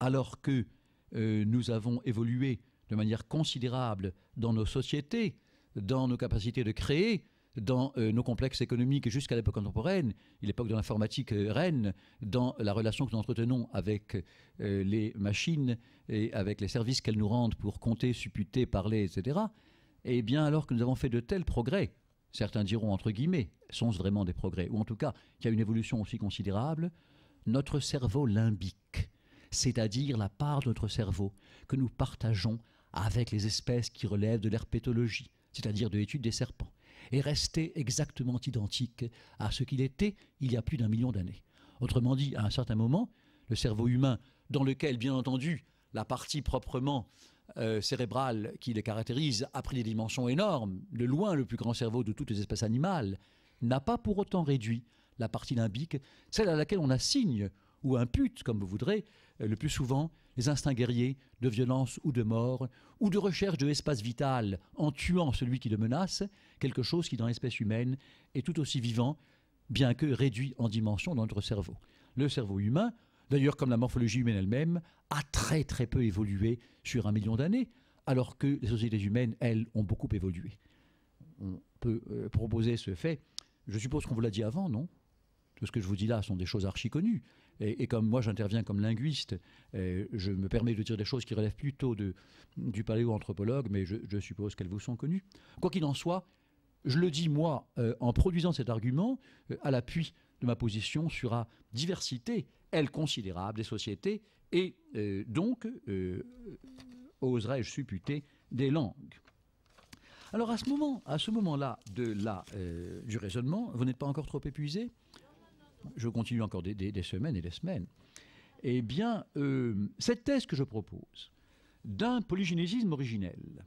alors que euh, nous avons évolué de manière considérable dans nos sociétés, dans nos capacités de créer, dans euh, nos complexes économiques jusqu'à l'époque contemporaine, l'époque de l'informatique euh, reine, dans la relation que nous entretenons avec les machines et avec les services qu'elles nous rendent pour compter, supputer, parler, etc., eh bien alors que nous avons fait de tels progrès, certains diront entre guillemets, sont-ce vraiment des progrès, ou en tout cas qu'il y a une évolution aussi considérable, notre cerveau limbique, c'est-à-dire la part de notre cerveau que nous partageons avec les espèces qui relèvent de l'herpétologie, c'est-à-dire de l'étude des serpents, est restée exactement identique à ce qu'il était il y a plus d'un million d'années. Autrement dit, à un certain moment, le cerveau humain, dans lequel, bien entendu, la partie proprement euh, cérébrale qui le caractérise a pris des dimensions énormes, de loin le plus grand cerveau de toutes les espèces animales, n'a pas pour autant réduit la partie limbique, celle à laquelle on assigne ou impute, comme vous voudrez, euh, le plus souvent, les instincts guerriers de violence ou de mort, ou de recherche de espace vital en tuant celui qui le menace, quelque chose qui dans l'espèce humaine est tout aussi vivant, bien que réduit en dimension dans notre cerveau. Le cerveau humain, d'ailleurs comme la morphologie humaine elle-même, a très très peu évolué sur un million d'années, alors que les sociétés humaines, elles, ont beaucoup évolué. On peut euh, proposer ce fait. Je suppose qu'on vous l'a dit avant, non Tout ce que je vous dis là sont des choses archi connues. Et, comme moi, j'interviens comme linguiste, euh, je me permets de dire des choses qui relèvent plutôt de, du paléo-anthropologue, mais je, suppose qu'elles vous sont connues. Quoi qu'il en soit, je le dis moi, euh, en produisant cet argument, euh, à l'appui de ma position sur la diversité, elle considérable, des sociétés, et donc, oserais-je supputer, des langues. Alors à ce moment, à ce moment-là du raisonnement, vous n'êtes pas encore trop épuisé je continue encore des, semaines et des semaines, eh bien, euh, cette thèse que je propose d'un polygénésisme originel,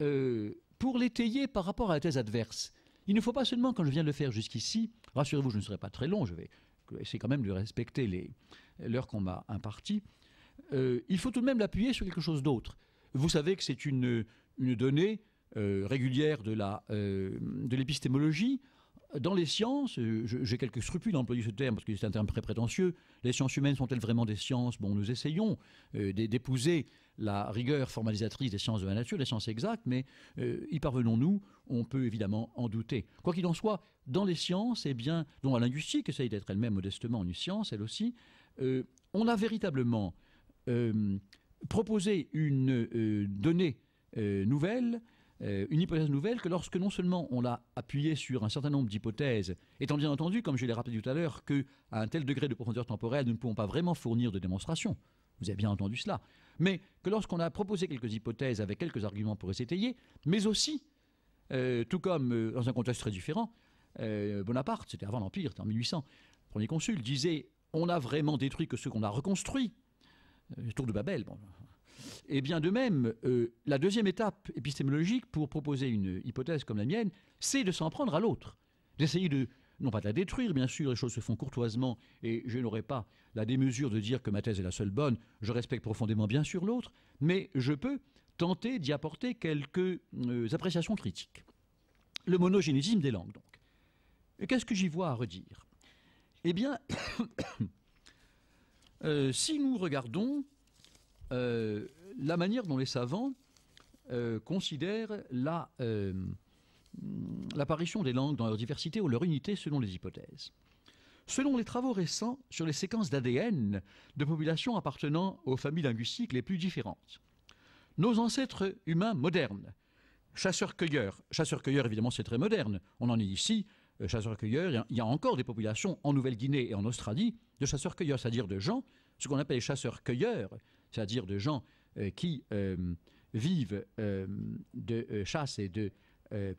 euh, pour l'étayer par rapport à la thèse adverse, il ne faut pas seulement, quand je viens de le faire jusqu'ici, rassurez-vous, je ne serai pas très long, je vais essayer quand même de respecter l'heure qu'on m'a impartie, euh, il faut tout de même l'appuyer sur quelque chose d'autre. Vous savez que c'est une, donnée régulière de l'épistémologie. Dans les sciences, euh, j'ai quelques scrupules à employer ce terme, parce que c'est un terme très prétentieux, les sciences humaines sont-elles vraiment des sciences Bon, nous essayons euh, d'épouser la rigueur formalisatrice des sciences de la nature, des sciences exactes, mais euh, y parvenons-nous On peut évidemment en douter. Quoi qu'il en soit, dans les sciences, et eh bien, dont la linguistique essaye d'être elle-même modestement une science, elle aussi, on a véritablement proposé une donnée nouvelle euh, une hypothèse nouvelle que lorsque non seulement on l'a appuyé sur un certain nombre d'hypothèses, étant bien entendu, comme je l'ai rappelé tout à l'heure, qu'à un tel degré de profondeur temporelle, nous ne pouvons pas vraiment fournir de démonstration. Vous avez bien entendu cela. Mais que lorsqu'on a proposé quelques hypothèses avec quelques arguments pour les mais aussi, euh, tout comme euh, dans un contexte très différent, Bonaparte, c'était avant l'Empire, c'était en 1800, premier consul, disait on a vraiment détruit que ce qu'on a reconstruit. Tour de Babel, et eh bien, de même, euh, la deuxième étape épistémologique pour proposer une hypothèse comme la mienne, c'est de s'en prendre à l'autre, d'essayer de, non pas de la détruire, bien sûr, les choses se font courtoisement, et je n'aurai pas la démesure de dire que ma thèse est la seule bonne, je respecte profondément bien sûr l'autre, mais je peux tenter d'y apporter quelques euh, appréciations critiques. Le monogénésisme des langues, donc. Qu'est-ce que j'y vois à redire Eh bien, euh, si nous regardons euh, la manière dont les savants euh, considèrent la, euh, l'apparition des langues dans leur diversité ou leur unité selon les hypothèses. Selon les travaux récents sur les séquences d'ADN de populations appartenant aux familles linguistiques les plus différentes, nos ancêtres humains modernes, chasseurs-cueilleurs, chasseurs-cueilleurs évidemment c'est très moderne, on en est ici, chasseurs-cueilleurs, il y a encore des populations en Nouvelle-Guinée et en Australie de chasseurs-cueilleurs, c'est-à-dire de gens, ce qu'on appelle les chasseurs-cueilleurs, c'est-à-dire de gens euh, qui euh, vivent euh, de chasse et de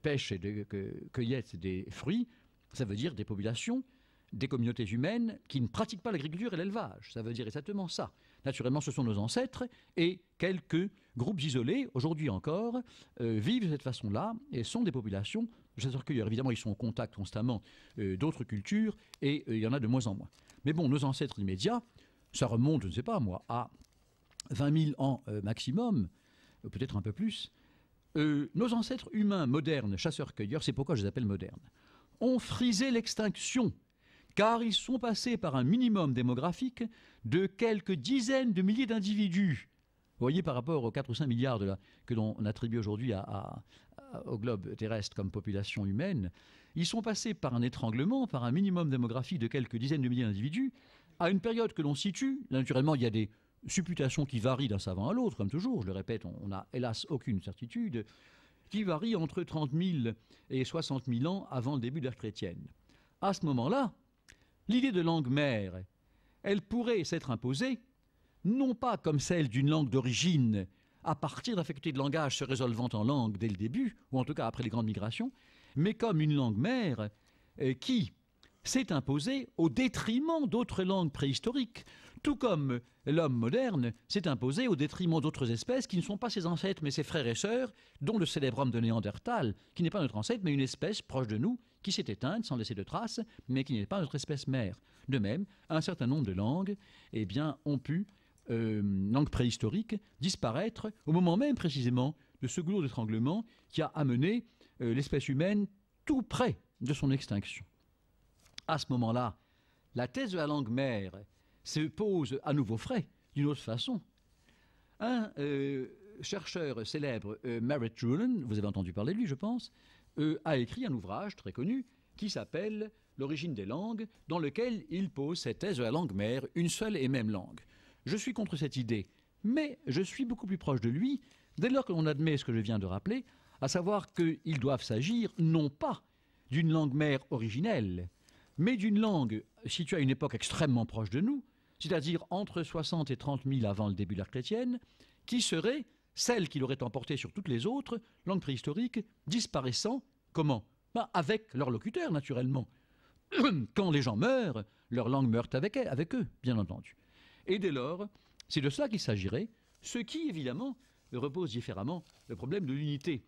pêche et de cueillette des fruits, ça veut dire des populations des communautés humaines qui ne pratiquent pas l'agriculture et l'élevage. Ça veut dire exactement ça. Naturellement, ce sont nos ancêtres et quelques groupes isolés, aujourd'hui encore, vivent de cette façon-là et sont des populations de chasseurs-cueilleurs. Évidemment, ils sont en contact constamment d'autres cultures et il y en a de moins en moins. Mais bon, nos ancêtres immédiats, ça remonte, je ne sais pas moi, à 20 000 ans euh, maximum, euh, peut-être un peu plus, euh, nos ancêtres humains modernes, chasseurs-cueilleurs, c'est pourquoi je les appelle modernes, ont frisé l'extinction, car ils sont passés par un minimum démographique de quelques dizaines de milliers d'individus. Vous voyez, par rapport aux 4 ou 5 milliards que l'on attribue aujourd'hui au globe terrestre comme population humaine, ils sont passés par un étranglement, par un minimum démographique de quelques dizaines de milliers d'individus, à une période que l'on situe, naturellement il y a des supputation qui varie d'un savant à l'autre, comme toujours, je le répète, on n'a hélas aucune certitude, qui varie entre 30 000 et 60 000 ans avant le début de l'ère chrétienne. À ce moment-là, l'idée de langue mère, elle pourrait s'être imposée, non pas comme celle d'une langue d'origine, à partir d'un faculté de langage se résolvant en langue dès le début, ou en tout cas après les grandes migrations, mais comme une langue mère euh, qui, s'est imposée au détriment d'autres langues préhistoriques, tout comme l'homme moderne s'est imposé au détriment d'autres espèces qui ne sont pas ses ancêtres mais ses frères et sœurs, dont le célèbre homme de Néandertal, qui n'est pas notre ancêtre mais une espèce proche de nous, qui s'est éteinte sans laisser de traces, mais qui n'est pas notre espèce mère. De même, un certain nombre de langues eh bien, ont pu, euh, langues préhistoriques, disparaître au moment même précisément de ce goulot d'étranglement qui a amené euh, l'espèce humaine tout près de son extinction. À ce moment-là, la thèse de la langue mère se pose à nouveau frais, d'une autre façon. Un euh, chercheur célèbre, euh, Merritt vous avez entendu parler de lui, je pense, euh, a écrit un ouvrage très connu qui s'appelle L'origine des langues, dans lequel il pose cette thèse de la langue mère, une seule et même langue. Je suis contre cette idée, mais je suis beaucoup plus proche de lui dès lors que l'on admet ce que je viens de rappeler, à savoir qu'ils doivent s'agir non pas d'une langue mère originelle, mais d'une langue située à une époque extrêmement proche de nous, c'est-à-dire entre 60 et 30 000 avant le début de l'ère chrétienne, qui serait celle qui l'aurait emportée sur toutes les autres langues préhistoriques, disparaissant comment ben Avec leurs locuteurs, naturellement. Quand les gens meurent, leur langue meurt avec, avec eux, bien entendu. Et dès lors, c'est de cela qu'il s'agirait, ce qui, évidemment, repose différemment le problème de l'unité.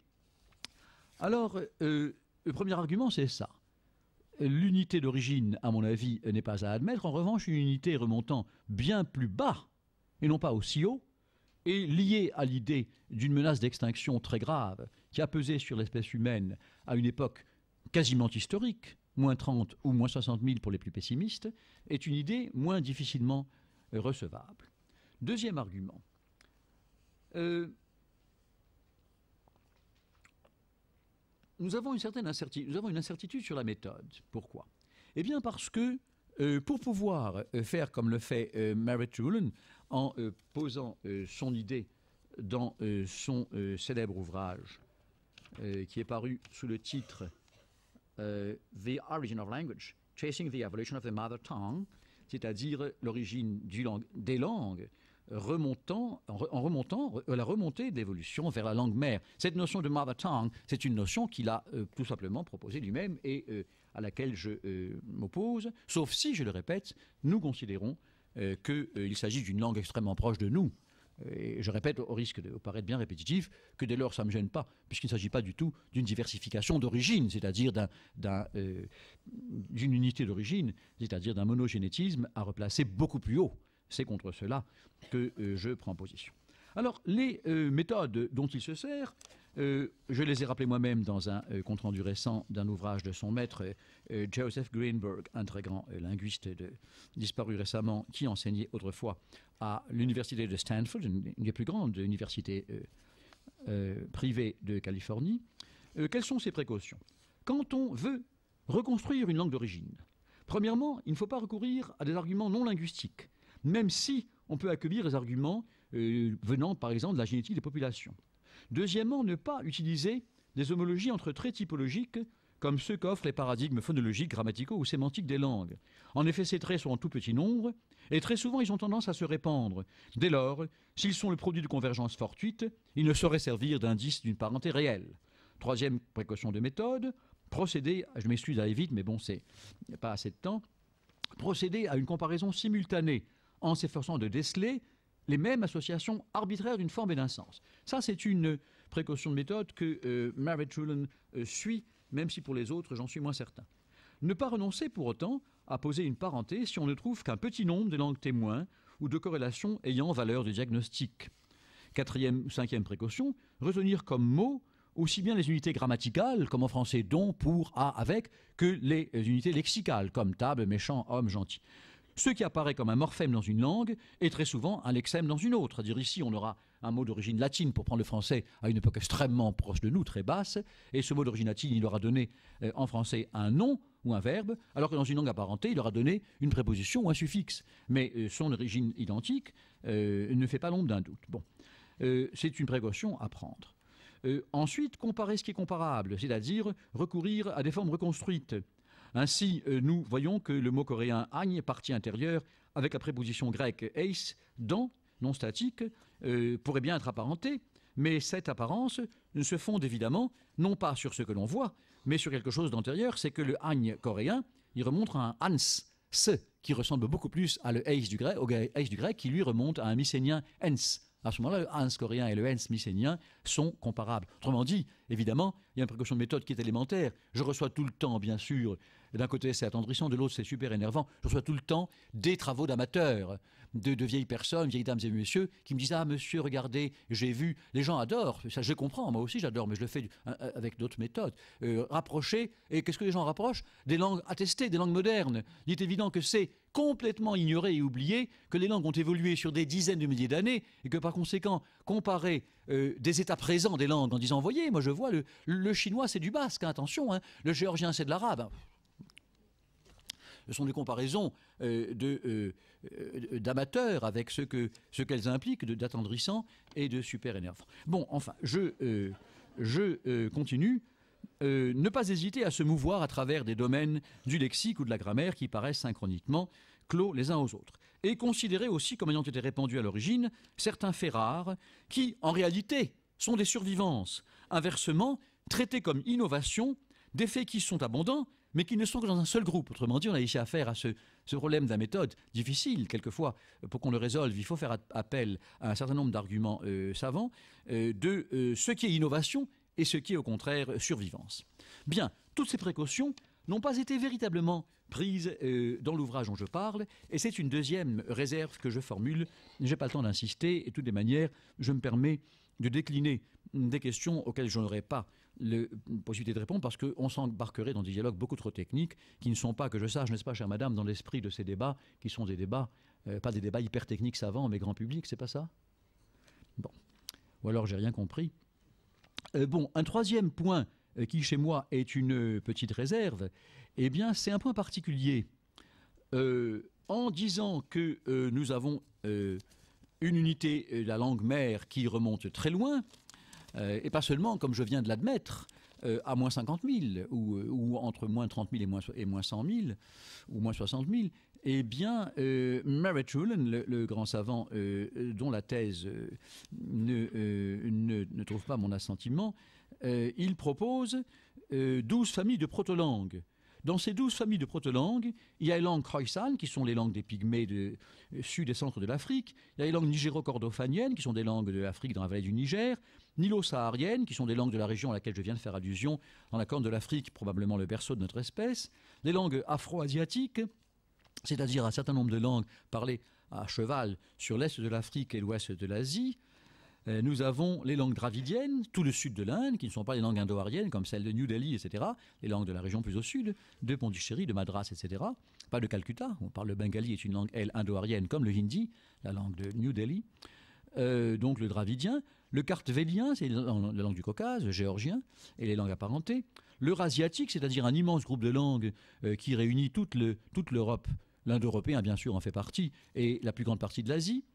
Alors, euh, le premier argument, c'est ça. L'unité d'origine, à mon avis, n'est pas à admettre. En revanche, une unité remontant bien plus bas, et non pas aussi haut, et liée à l'idée d'une menace d'extinction très grave qui a pesé sur l'espèce humaine à une époque quasiment historique, moins 30 ou moins 60 000 pour les plus pessimistes, est une idée moins difficilement recevable. Deuxième argument. Euh, nous avons une certaine incertitude, sur la méthode. Pourquoi Eh bien parce que euh, pour pouvoir euh, faire comme le fait euh, Merritt en euh, posant son idée dans son célèbre ouvrage qui est paru sous le titre The Origin of Language, Chasing the Evolution of the Mother Tongue, c'est-à-dire l'origine des langues remontant, en, remontant la remontée d'évolution vers la langue mère. Cette notion de mother tongue, c'est une notion qu'il a euh, tout simplement proposée lui-même et euh, à laquelle je euh, m'oppose, sauf si, je le répète, nous considérons qu'il s'agit d'une langue extrêmement proche de nous. Et je répète, au risque de paraître bien répétitif, que dès lors ça ne me gêne pas, puisqu'il ne s'agit pas du tout d'une diversification d'origine, c'est-à-dire d'une unité d'origine, c'est-à-dire d'un monogénétisme à replacer beaucoup plus haut. C'est contre cela que euh, je prends position. Alors, les euh, méthodes dont il se sert, euh, je les ai rappelées moi-même dans un compte-rendu récent d'un ouvrage de son maître, Joseph Greenberg, un très grand linguiste disparu récemment, qui enseignait autrefois à l'université de Stanford, une des plus grandes universités privées de Californie. quelles sont ses précautions Quand on veut reconstruire une langue d'origine, premièrement, il ne faut pas recourir à des arguments non linguistiques même si on peut accueillir les arguments euh, venant par exemple de la génétique des populations. Deuxièmement, ne pas utiliser des homologies entre traits typologiques comme ceux qu'offrent les paradigmes phonologiques, grammaticaux ou sémantiques des langues. En effet, ces traits sont en tout petit nombre, et très souvent ils ont tendance à se répandre. Dès lors, s'ils sont le produit de convergences fortuites, ils ne sauraient servir d'indice d'une parenté réelle. Troisième précaution de méthode, procéder, je m'excuse d'aller vite, mais bon, c'est pas assez de temps, procéder à une comparaison simultanée en s'efforçant de déceler les mêmes associations arbitraires d'une forme et d'un sens. Ça, c'est une précaution de méthode que euh, Mary trullen euh, suit, même si pour les autres, j'en suis moins certain. Ne pas renoncer pour autant à poser une parenté si on ne trouve qu'un petit nombre de langues témoins ou de corrélations ayant valeur de diagnostic. Quatrième ou cinquième précaution, retenir comme mots aussi bien les unités grammaticales, comme en français don, pour, à, avec, que les unités lexicales, comme table, méchant, homme, gentil. Ce qui apparaît comme un morphème dans une langue est très souvent un lexème dans une autre. à dire ici, on aura un mot d'origine latine pour prendre le français à une époque extrêmement proche de nous, très basse, et ce mot d'origine latine, il aura donné euh, en français un nom ou un verbe, alors que dans une langue apparentée, il aura donné une préposition ou un suffixe. Mais euh, son origine identique euh, ne fait pas l'ombre d'un doute. Bon, c'est une précaution à prendre. ensuite, comparer ce qui est comparable, c'est-à-dire recourir à des formes reconstruites. Ainsi, euh, nous voyons que le mot coréen agne, partie intérieure, avec la préposition grecque eis, dans, non statique, euh, pourrait bien être apparenté, mais cette apparence ne se fonde évidemment non pas sur ce que l'on voit, mais sur quelque chose d'antérieur, c'est que le agne coréen, il remonte à un ans, ce, qui ressemble beaucoup plus à le eis du grec, au du grec, qui lui remonte à un mycénien ens, à ce moment-là, le Hans coréen et le ens mycénien sont comparables. Autrement dit, évidemment, il y a une précaution de méthode qui est élémentaire. Je reçois tout le temps, bien sûr, d'un côté c'est attendrissant, de l'autre c'est super énervant. Je reçois tout le temps des travaux d'amateurs, de, vieilles personnes, vieilles dames et messieurs, qui me disent Ah monsieur, regardez, j'ai vu, les gens adorent, ça je comprends, moi aussi j'adore, mais je le fais avec d'autres méthodes. Euh, rapprocher, et qu'est-ce que les gens rapprochent Des langues attestées, des langues modernes. Il est évident que c'est complètement ignoré et oublié que les langues ont évolué sur des dizaines de milliers d'années et que par conséquent, comparer euh, des états présents des langues en disant, voyez, moi je vois, le, le chinois c'est du basque, hein, attention, hein, le géorgien c'est de l'arabe. Hein sont des comparaisons euh, euh, euh, d'amateurs avec ce que ce qu'elles impliquent d'attendrissant et de super énervant. Bon, enfin, je, je continue. ne pas hésiter à se mouvoir à travers des domaines du lexique ou de la grammaire qui paraissent synchroniquement clos les uns aux autres, et considérer aussi comme ayant été répandus à l'origine certains faits rares qui, en réalité, sont des survivances. Inversement, traiter comme innovation des faits qui sont abondants, mais qui ne sont que dans un seul groupe. Autrement dit, on a ici affaire à ce, problème de la méthode, difficile quelquefois, euh, pour qu'on le résolve. Il faut faire appel à un certain nombre d'arguments euh, savants euh, de ce qui est innovation et ce qui est au contraire survivance. Bien, toutes ces précautions n'ont pas été véritablement prises dans l'ouvrage dont je parle, et c'est une deuxième réserve que je formule. Je n'ai pas le temps d'insister, et de toutes les manières, je me permets de décliner mm, des questions auxquelles je n'aurais pas le, possibilité de répondre parce qu'on s'embarquerait dans des dialogues beaucoup trop techniques qui ne sont pas, que je sache, n'est-ce pas, chère madame, dans l'esprit de ces débats qui sont des débats, euh, pas des débats hyper techniques savants, mais grand public, c'est pas ça Bon. Ou alors j'ai rien compris. Euh, bon, un troisième point euh, qui, chez moi, est une petite réserve, eh bien, c'est un point particulier. en disant que nous avons une unité, la langue mère, qui remonte très loin, euh, et pas seulement, comme je viens de l'admettre, euh, à moins 50 000, euh, ou, entre moins 30 000 et moins, et moins 100 000, ou moins 60 000, eh bien, Mary Merritt le, grand savant dont la thèse ne, ne, trouve pas mon assentiment, il propose 12 familles de proto-langues. Dans ces douze familles de proto-langues, il y a les langues khoisan, qui sont les langues des pygmées du sud et centre de l'Afrique. Il y a les langues nigéro cordofaniennes qui sont des langues de l'Afrique dans la vallée du Niger nilo-sahariennes, qui sont des langues de la région à laquelle je viens de faire allusion, dans la corne de l'Afrique, probablement le berceau de notre espèce, Les langues afro-asiatiques, c'est-à-dire un certain nombre de langues parlées à cheval sur l'est de l'Afrique et l'ouest de l'Asie. Euh, nous avons les langues dravidiennes, tout le sud de l'Inde, qui ne sont pas des langues indo-ariennes comme celles de New Delhi, etc., les langues de la région plus au sud, de Pondichéry, de Madras, etc., pas de Calcutta, on parle le bengali, est une langue, elle, indo-arienne, comme le hindi, la langue de New Delhi, euh, donc le dravidien, le cartvélien, c'est la langue du Caucase, géorgien, et les langues apparentées. L'eurasiatique, c'est-à-dire un immense groupe de langues euh, qui réunit toute l'Europe. L'indo-européen, bien sûr, en fait partie, et la plus grande partie de l'Asie.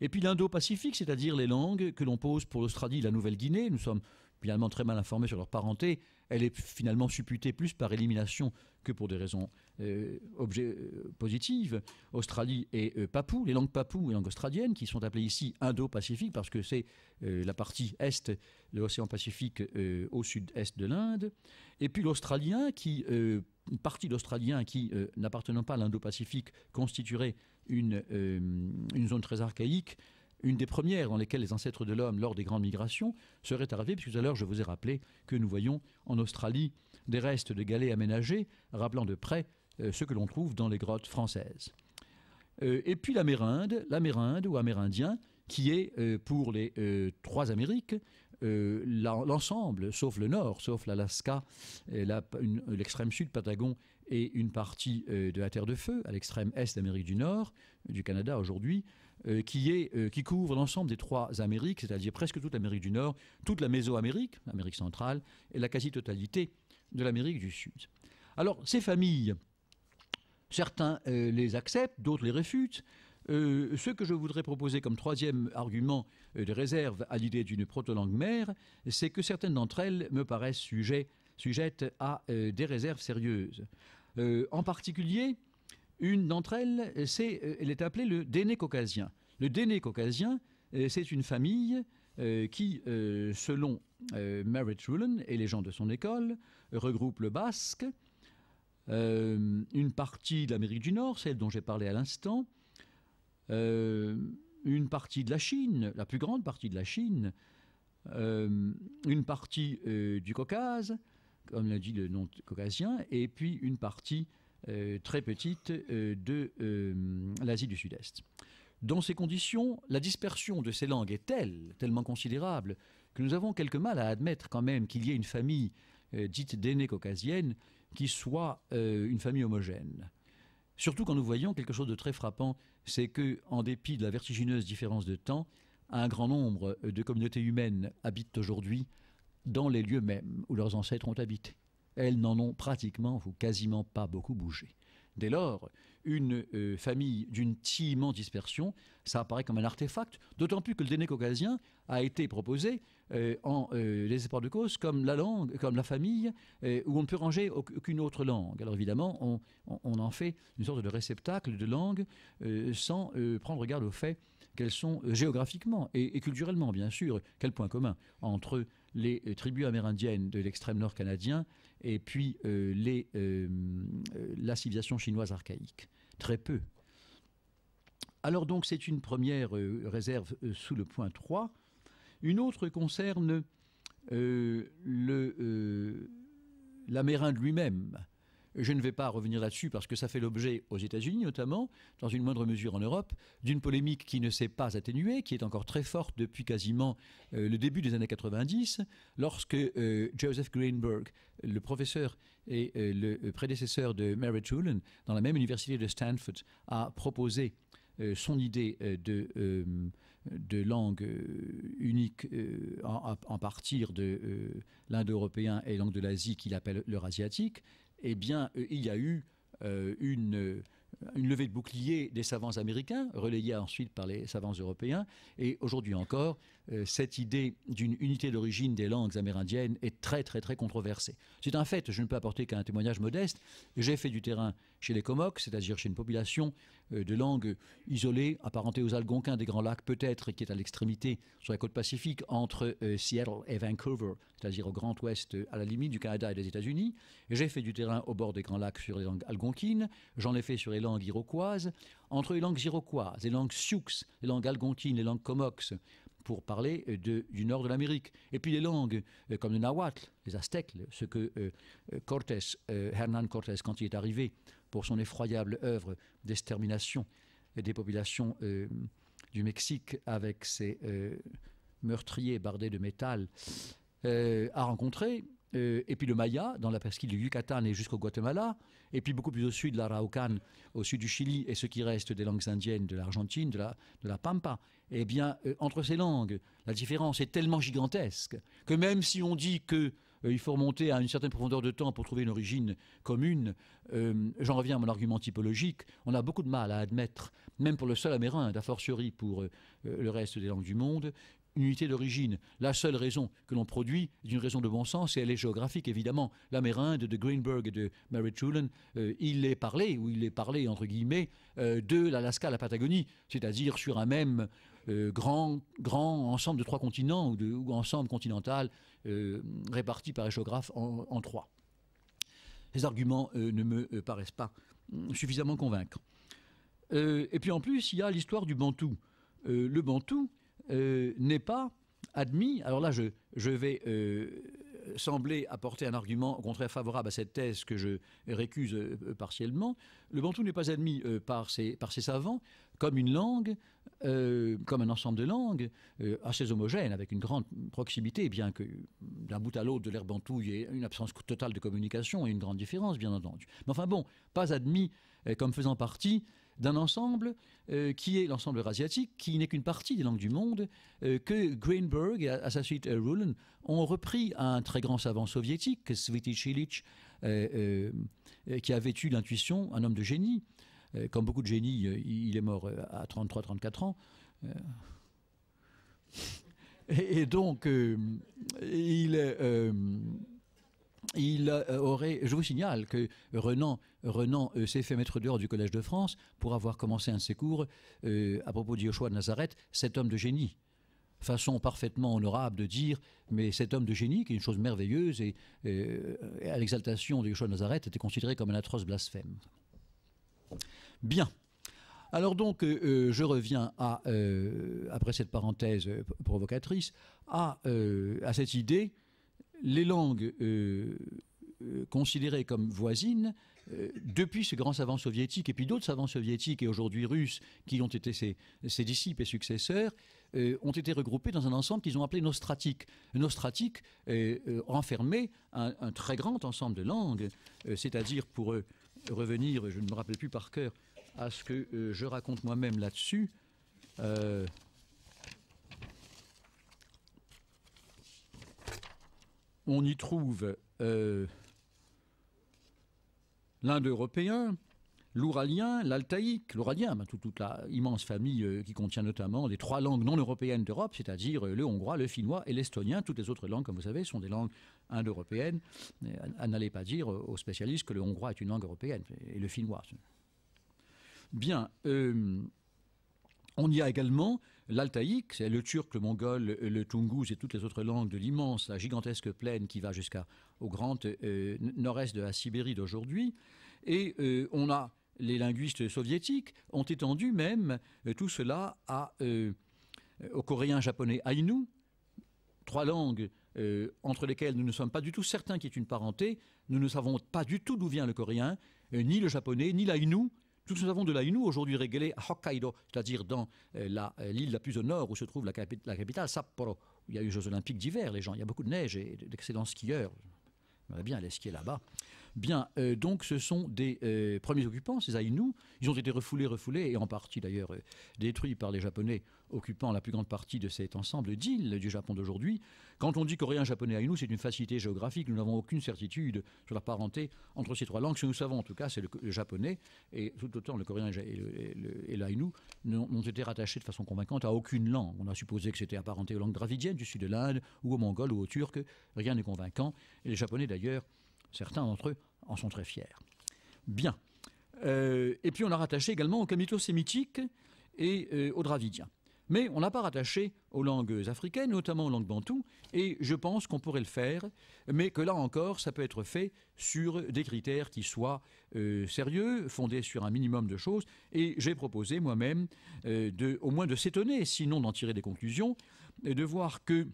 Et puis l'Indo-Pacifique, c'est-à-dire les langues que l'on pose pour l'Australie et la Nouvelle-Guinée. Nous sommes finalement très mal informées sur leur parenté, elle est finalement supputée plus par élimination que pour des raisons euh, euh, positives. Australie et euh, papou, les langues papou et langues australiennes, qui sont appelées ici Indo-Pacifique parce que c'est la partie est de l'océan Pacifique au sud-est de l'Inde. Et puis l'australien qui une partie d'Australien qui, n'appartenant pas à l'Indo-Pacifique, constituerait une, une, zone très archaïque, une des premières dans lesquelles les ancêtres de l'homme, lors des grandes migrations, seraient arrivés, puisque tout à l'heure je vous ai rappelé que nous voyons en Australie des restes de galets aménagés, rappelant de près euh, ce que l'on trouve dans les grottes françaises. Euh, et puis l'Amérinde, l'Amérinde ou Amérindien, qui est euh, pour les trois Amériques l'ensemble, sauf le nord, sauf l'Alaska, l'extrême sud, Patagon, et une partie de la Terre de Feu, à l'extrême est d'Amérique du Nord, du Canada aujourd'hui, euh, qui, est, euh, qui couvre l'ensemble des trois Amériques, c'est-à-dire presque toute l'Amérique du Nord, toute la Mésoamérique, l'Amérique centrale, et la quasi-totalité de l'Amérique du Sud. Alors, ces familles, certains euh, les acceptent, d'autres les réfutent. ce que je voudrais proposer comme troisième argument de réserve à l'idée d'une proto-langue mère, c'est que certaines d'entre elles me paraissent sujettes à des réserves sérieuses. en particulier, une d'entre elles, euh, euh, elle est appelée le déné caucasien. Le déné caucasien, euh, c'est une famille qui, selon Mary Ruland et les gens de son école, regroupe le basque, une partie de l'Amérique du Nord, celle dont j'ai parlé à l'instant, une partie de la Chine, la plus grande partie de la Chine, une partie du Caucase, comme l'a dit le nom caucasien, et puis une partie euh, très petite euh, de euh, l'Asie du Sud-Est. Dans ces conditions, la dispersion de ces langues est telle, tellement considérable, que nous avons quelque mal à admettre quand même qu'il y ait une famille dite d'aînés caucasiennes qui soit une famille homogène. Surtout quand nous voyons quelque chose de très frappant, c'est que, en dépit de la vertigineuse différence de temps, un grand nombre de communautés humaines habitent aujourd'hui dans les lieux mêmes où leurs ancêtres ont habité elles n'en ont pratiquement ou quasiment pas beaucoup bougé. Dès lors, une euh, famille d'une si dispersion, ça apparaît comme un artefact, d'autant plus que le déné caucasien a été proposé euh, en euh, les espoirs de cause comme la langue, comme la famille, où on ne peut ranger aucune autre langue. Alors évidemment, on, en fait une sorte de réceptacle de langue sans prendre garde au fait qu'elles sont géographiquement et, culturellement, bien sûr, quel point commun entre les tribus amérindiennes de l'extrême nord canadien et puis euh, euh, euh, la civilisation chinoise archaïque. Très peu. Alors donc c'est une première réserve sous le point 3. Une autre concerne la l'Amérinde lui-même. Je ne vais pas revenir là-dessus parce que ça fait l'objet aux États-Unis notamment, dans une moindre mesure en Europe, d'une polémique qui ne s'est pas atténuée, qui est encore très forte depuis quasiment euh, le début des années 90, lorsque euh, Joseph Greenberg, le professeur et euh, le prédécesseur de Mary Tulin, dans la même université de Stanford, a proposé son idée de, langue unique en, partir de l'indo-européen et langue de l'Asie qu'il appelle l'eurasiatique, eh bien, euh, il y a eu euh, une, levée de bouclier des savants américains, relayée ensuite par les savants européens. Et aujourd'hui encore, euh, cette idée d'une unité d'origine des langues amérindiennes est très, très, très controversée. C'est un fait, je ne peux apporter qu'un témoignage modeste. J'ai fait du terrain chez les Comoques, c'est-à-dire chez une population euh, de langues isolées, apparentées aux Algonquins des Grands Lacs peut-être, qui est à l'extrémité sur la côte pacifique entre euh, Seattle et Vancouver, c'est-à-dire au grand ouest, euh, à la limite du Canada et des États-Unis. J'ai fait du terrain au bord des Grands Lacs sur les langues algonquines, j'en ai fait sur les langues iroquoises. Entre les langues iroquoises, les langues sioux, les langues algonquines, les langues comox, pour parler du nord de l'Amérique. Et puis les langues comme le nahuatl, les aztèques, ce que Cortés, Hernán Cortés, quand il est arrivé pour son effroyable œuvre d'extermination des populations euh, du Mexique avec ses euh, meurtriers bardés de métal, euh, a rencontré. et puis le Maya, dans la presqu'île du Yucatan et jusqu'au Guatemala, et puis beaucoup plus au sud, l'araucan au sud du Chili, et ce qui reste des langues indiennes, de l'Argentine, de la, de la Pampa, eh bien, entre ces langues, la différence est tellement gigantesque que même si on dit que euh, il faut remonter à une certaine profondeur de temps pour trouver une origine commune. Euh, j'en reviens à mon argument typologique. On a beaucoup de mal à admettre, même pour le seul amérinde, a fortiori pour euh, le reste des langues du monde, une unité d'origine. La seule raison que l'on produit est une raison de bon sens et elle est géographique, évidemment. L'amérinde de Greenberg et de Mary il est parlé, ou il est parlé entre guillemets, de l'Alaska à la Patagonie, c'est-à-dire sur un même grand, grand ensemble de trois continents ou ensemble continental euh, répartis par échographe en, trois. Ces arguments euh, ne me euh, paraissent pas mm, suffisamment convaincants. et puis en plus, il y a l'histoire du bantou. le bantou n'est pas admis, alors là je, je vais sembler apporter un argument au contraire favorable à cette thèse que je récuse partiellement, le bantou n'est pas admis par, ces par ses savants comme une langue euh, comme un ensemble de langues euh, assez homogène, avec une grande proximité, bien que d'un bout à l'autre de l'herbe en et une absence totale de communication et une grande différence, bien entendu. Mais enfin bon, pas admis euh, comme faisant partie d'un ensemble qui est l'ensemble asiatique qui n'est qu'une partie des langues du monde, que Greenberg et à, sa suite Ruland ont repris à un très grand savant soviétique, Sveti Chilich, qui avait eu l'intuition, un homme de génie, euh, comme beaucoup de génies, euh, il est mort euh, à 33-34 ans. Et, donc, il, aurait. Je vous signale que Renan, Renan s'est fait mettre dehors du Collège de France pour avoir commencé un de à propos de de Nazareth, cet homme de génie. Façon parfaitement honorable de dire, mais cet homme de génie, qui est une chose merveilleuse, et, à l'exaltation de de Nazareth, était considéré comme un atroce blasphème. Bien. Alors donc, euh, euh, je reviens à, euh, après cette parenthèse provocatrice, à, à cette idée, les langues considérées comme voisines, depuis ce grand savant soviétique et puis d'autres savants soviétiques et aujourd'hui russes, qui ont été ses, disciples et successeurs, ont été regroupés dans un ensemble qu'ils ont appelé nostratique. Nostratique renfermait un, très grand ensemble de langues, c'est-à-dire pour revenir, je ne me rappelle plus par cœur, à ce que euh, je raconte moi-même là-dessus. Euh, on y trouve euh, l'Indo-Européen, l'Ouralien, l'Altaïque, l'Ouralien, hein, toute la immense famille euh, qui contient notamment les trois langues non européennes d'Europe, c'est-à-dire le hongrois, le finnois et l'estonien. Toutes les autres langues, comme vous savez, sont des langues indo-européennes. N'allez pas dire aux spécialistes que le hongrois est une langue européenne et le finnois. Bien. Euh, on y a également l'altaïque, c'est le turc, le mongol, le tungus et toutes les autres langues de l'immense, la gigantesque plaine qui va jusqu'au grand euh, nord-est de la Sibérie d'aujourd'hui. Et euh, on a, les linguistes soviétiques ont étendu même tout cela au coréen japonais Ainu, trois langues entre lesquelles nous ne sommes pas du tout certains qu'il y ait une parenté. Nous ne savons pas du tout d'où vient le coréen, ni le japonais, ni l'aïnou, nous avons de l'Ainu aujourd'hui réglé à Hokkaido, c'est-à-dire dans euh, euh, l'île la, plus au nord où se trouve la, capitale, Sapporo. Où il y a eu Jeux Olympiques d'hiver, les gens. Il y a beaucoup de neige et d'excellents skieurs. J'aimerais bien aller skier là-bas. Bien, euh, donc ce sont des euh, premiers occupants, ces aïnous Ils ont été refoulés, refoulés, et en partie d'ailleurs euh, détruits par les Japonais, occupant la plus grande partie de cet ensemble d'îles du Japon d'aujourd'hui. Quand on dit coréen, japonais, Ainu, c'est une facilité géographique. Nous n'avons aucune certitude sur la parenté entre ces trois langues. Ce que nous savons, en tout cas, c'est le, japonais, et tout autant le coréen et l'Ainu n'ont été rattachés de façon convaincante à aucune langue. On a supposé que c'était apparenté aux langues dravidiennes du sud de l'Inde, ou aux mongols, ou aux turcs. Rien n'est convaincant. Et les japonais, d'ailleurs, Certains d'entre eux en sont très fiers. Bien. Euh, et puis on a rattaché également aux kamito et euh, aux dravidiens. Mais on n'a pas rattaché aux langues africaines, notamment aux langues bantoues, et je pense qu'on pourrait le faire, mais que là encore, ça peut être fait sur des critères qui soient euh, sérieux, fondés sur un minimum de choses, et j'ai proposé moi-même au moins de s'étonner, sinon d'en tirer des conclusions, et de voir que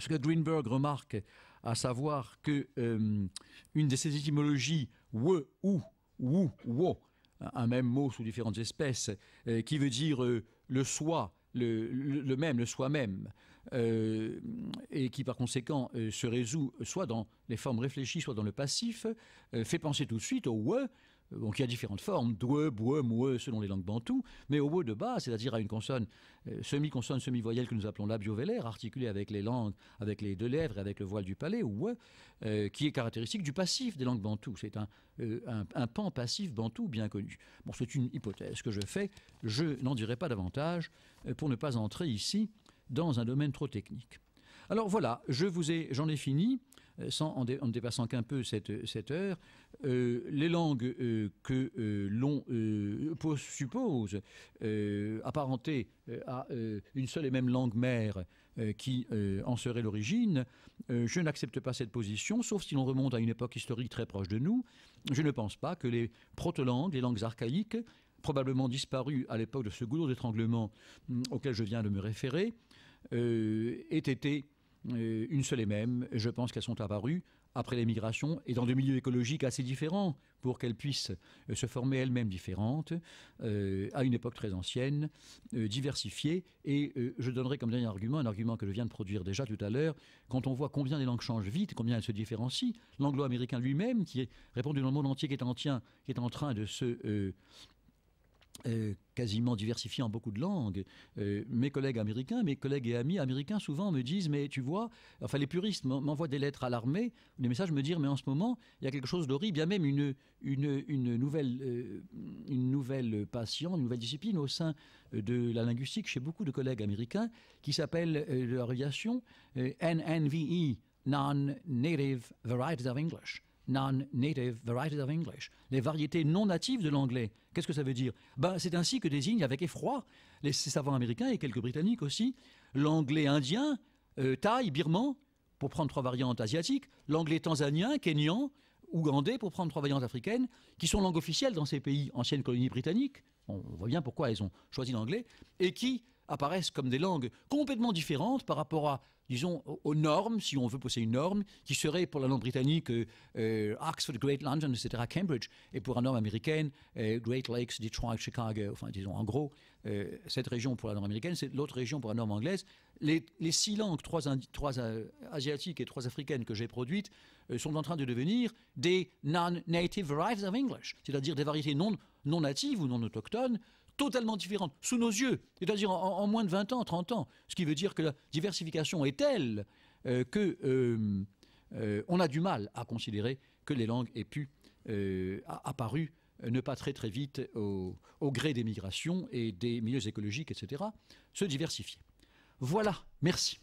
ce que Greenberg remarque à savoir que euh, une de ces étymologies, we, ou, ou, wo, un même mot sous différentes espèces, euh, qui veut dire euh, le soi, le, même, le soi-même, et qui par conséquent se résout soit dans les formes réfléchies, soit dans le passif, fait penser tout de suite au « we », il qui a différentes formes, dwe, bwe, mwe, selon les langues bantoues, mais au haut de bas, c'est-à-dire à une consonne euh, semi-consonne, semi-voyelle que nous appelons la labiovélaire, articulée avec les langues, avec les deux lèvres et avec le voile du palais, ou euh, qui est caractéristique du passif des langues bantoues. C'est un, euh, un, un, pan passif bantou bien connu. Bon, c'est une hypothèse que je fais, je n'en dirai pas davantage pour ne pas entrer ici dans un domaine trop technique. Alors voilà, je vous ai, j'en ai fini. Euh, sans, en, ne dépassant qu'un peu cette, euh, cette heure, euh, les langues que l'on suppose apparentées à une seule et même langue mère qui en serait l'origine, je n'accepte pas cette position, sauf si l'on remonte à une époque historique très proche de nous. Je ne pense pas que les proto-langues, les langues archaïques, probablement disparues à l'époque de ce goulot d'étranglement hum, auquel je viens de me référer, aient été euh, une seule et même. Je pense qu'elles sont apparues après l'émigration et dans des milieux écologiques assez différents pour qu'elles puissent euh, se former elles-mêmes différentes euh, à une époque très ancienne, diversifiée. Et je donnerai comme dernier argument un argument que je viens de produire déjà tout à l'heure. Quand on voit combien les langues changent vite, combien elles se différencient, l'anglo-américain lui-même, qui est répondu dans le monde entier, est qui est en train de se euh, quasiment diversifié en beaucoup de langues. Euh, mes collègues américains, mes collègues et amis américains souvent me disent, mais tu vois, enfin les puristes m'envoient des lettres à l'armée, des messages me dire, mais en ce moment, il y a quelque chose d'horrible, il y a même une, nouvelle, euh, une nouvelle passion, une nouvelle discipline au sein de la linguistique chez beaucoup de collègues américains qui s'appelle la NNVE, Non-Native Varieties of English non-native varieties of English, les variétés non natives de l'anglais. Qu'est-ce que ça veut dire ben, C'est ainsi que désignent avec effroi les savants américains et quelques britanniques aussi l'anglais indien, euh, thaï, birman, pour prendre trois variantes asiatiques, l'anglais tanzanien, kényan, ougandais, pour prendre trois variantes africaines, qui sont langues officielles dans ces pays, anciennes colonies britanniques. On voit bien pourquoi ils ont choisi l'anglais, et qui apparaissent comme des langues complètement différentes par rapport à, disons, aux normes, si on veut poser une norme, qui serait pour la langue britannique euh, euh, Oxford, Great London, etc., Cambridge, et pour la norme américaine, euh, Great Lakes, Detroit, Chicago, enfin, disons, en gros, cette région pour la norme américaine, c'est l'autre région pour la norme anglaise. Les, six langues, trois, asiatiques et trois africaines que j'ai produites, sont en train de devenir des non-native varieties of English, c'est-à-dire des variétés non natives ou non autochtones totalement différentes sous nos yeux, c'est-à-dire en, moins de 20 ans, 30 ans. Ce qui veut dire que la diversification est telle qu'on euh, que euh, euh, on a du mal à considérer que les langues aient pu apparu ne pas très très vite au gré des migrations et des milieux écologiques, etc., se diversifier. Voilà, merci.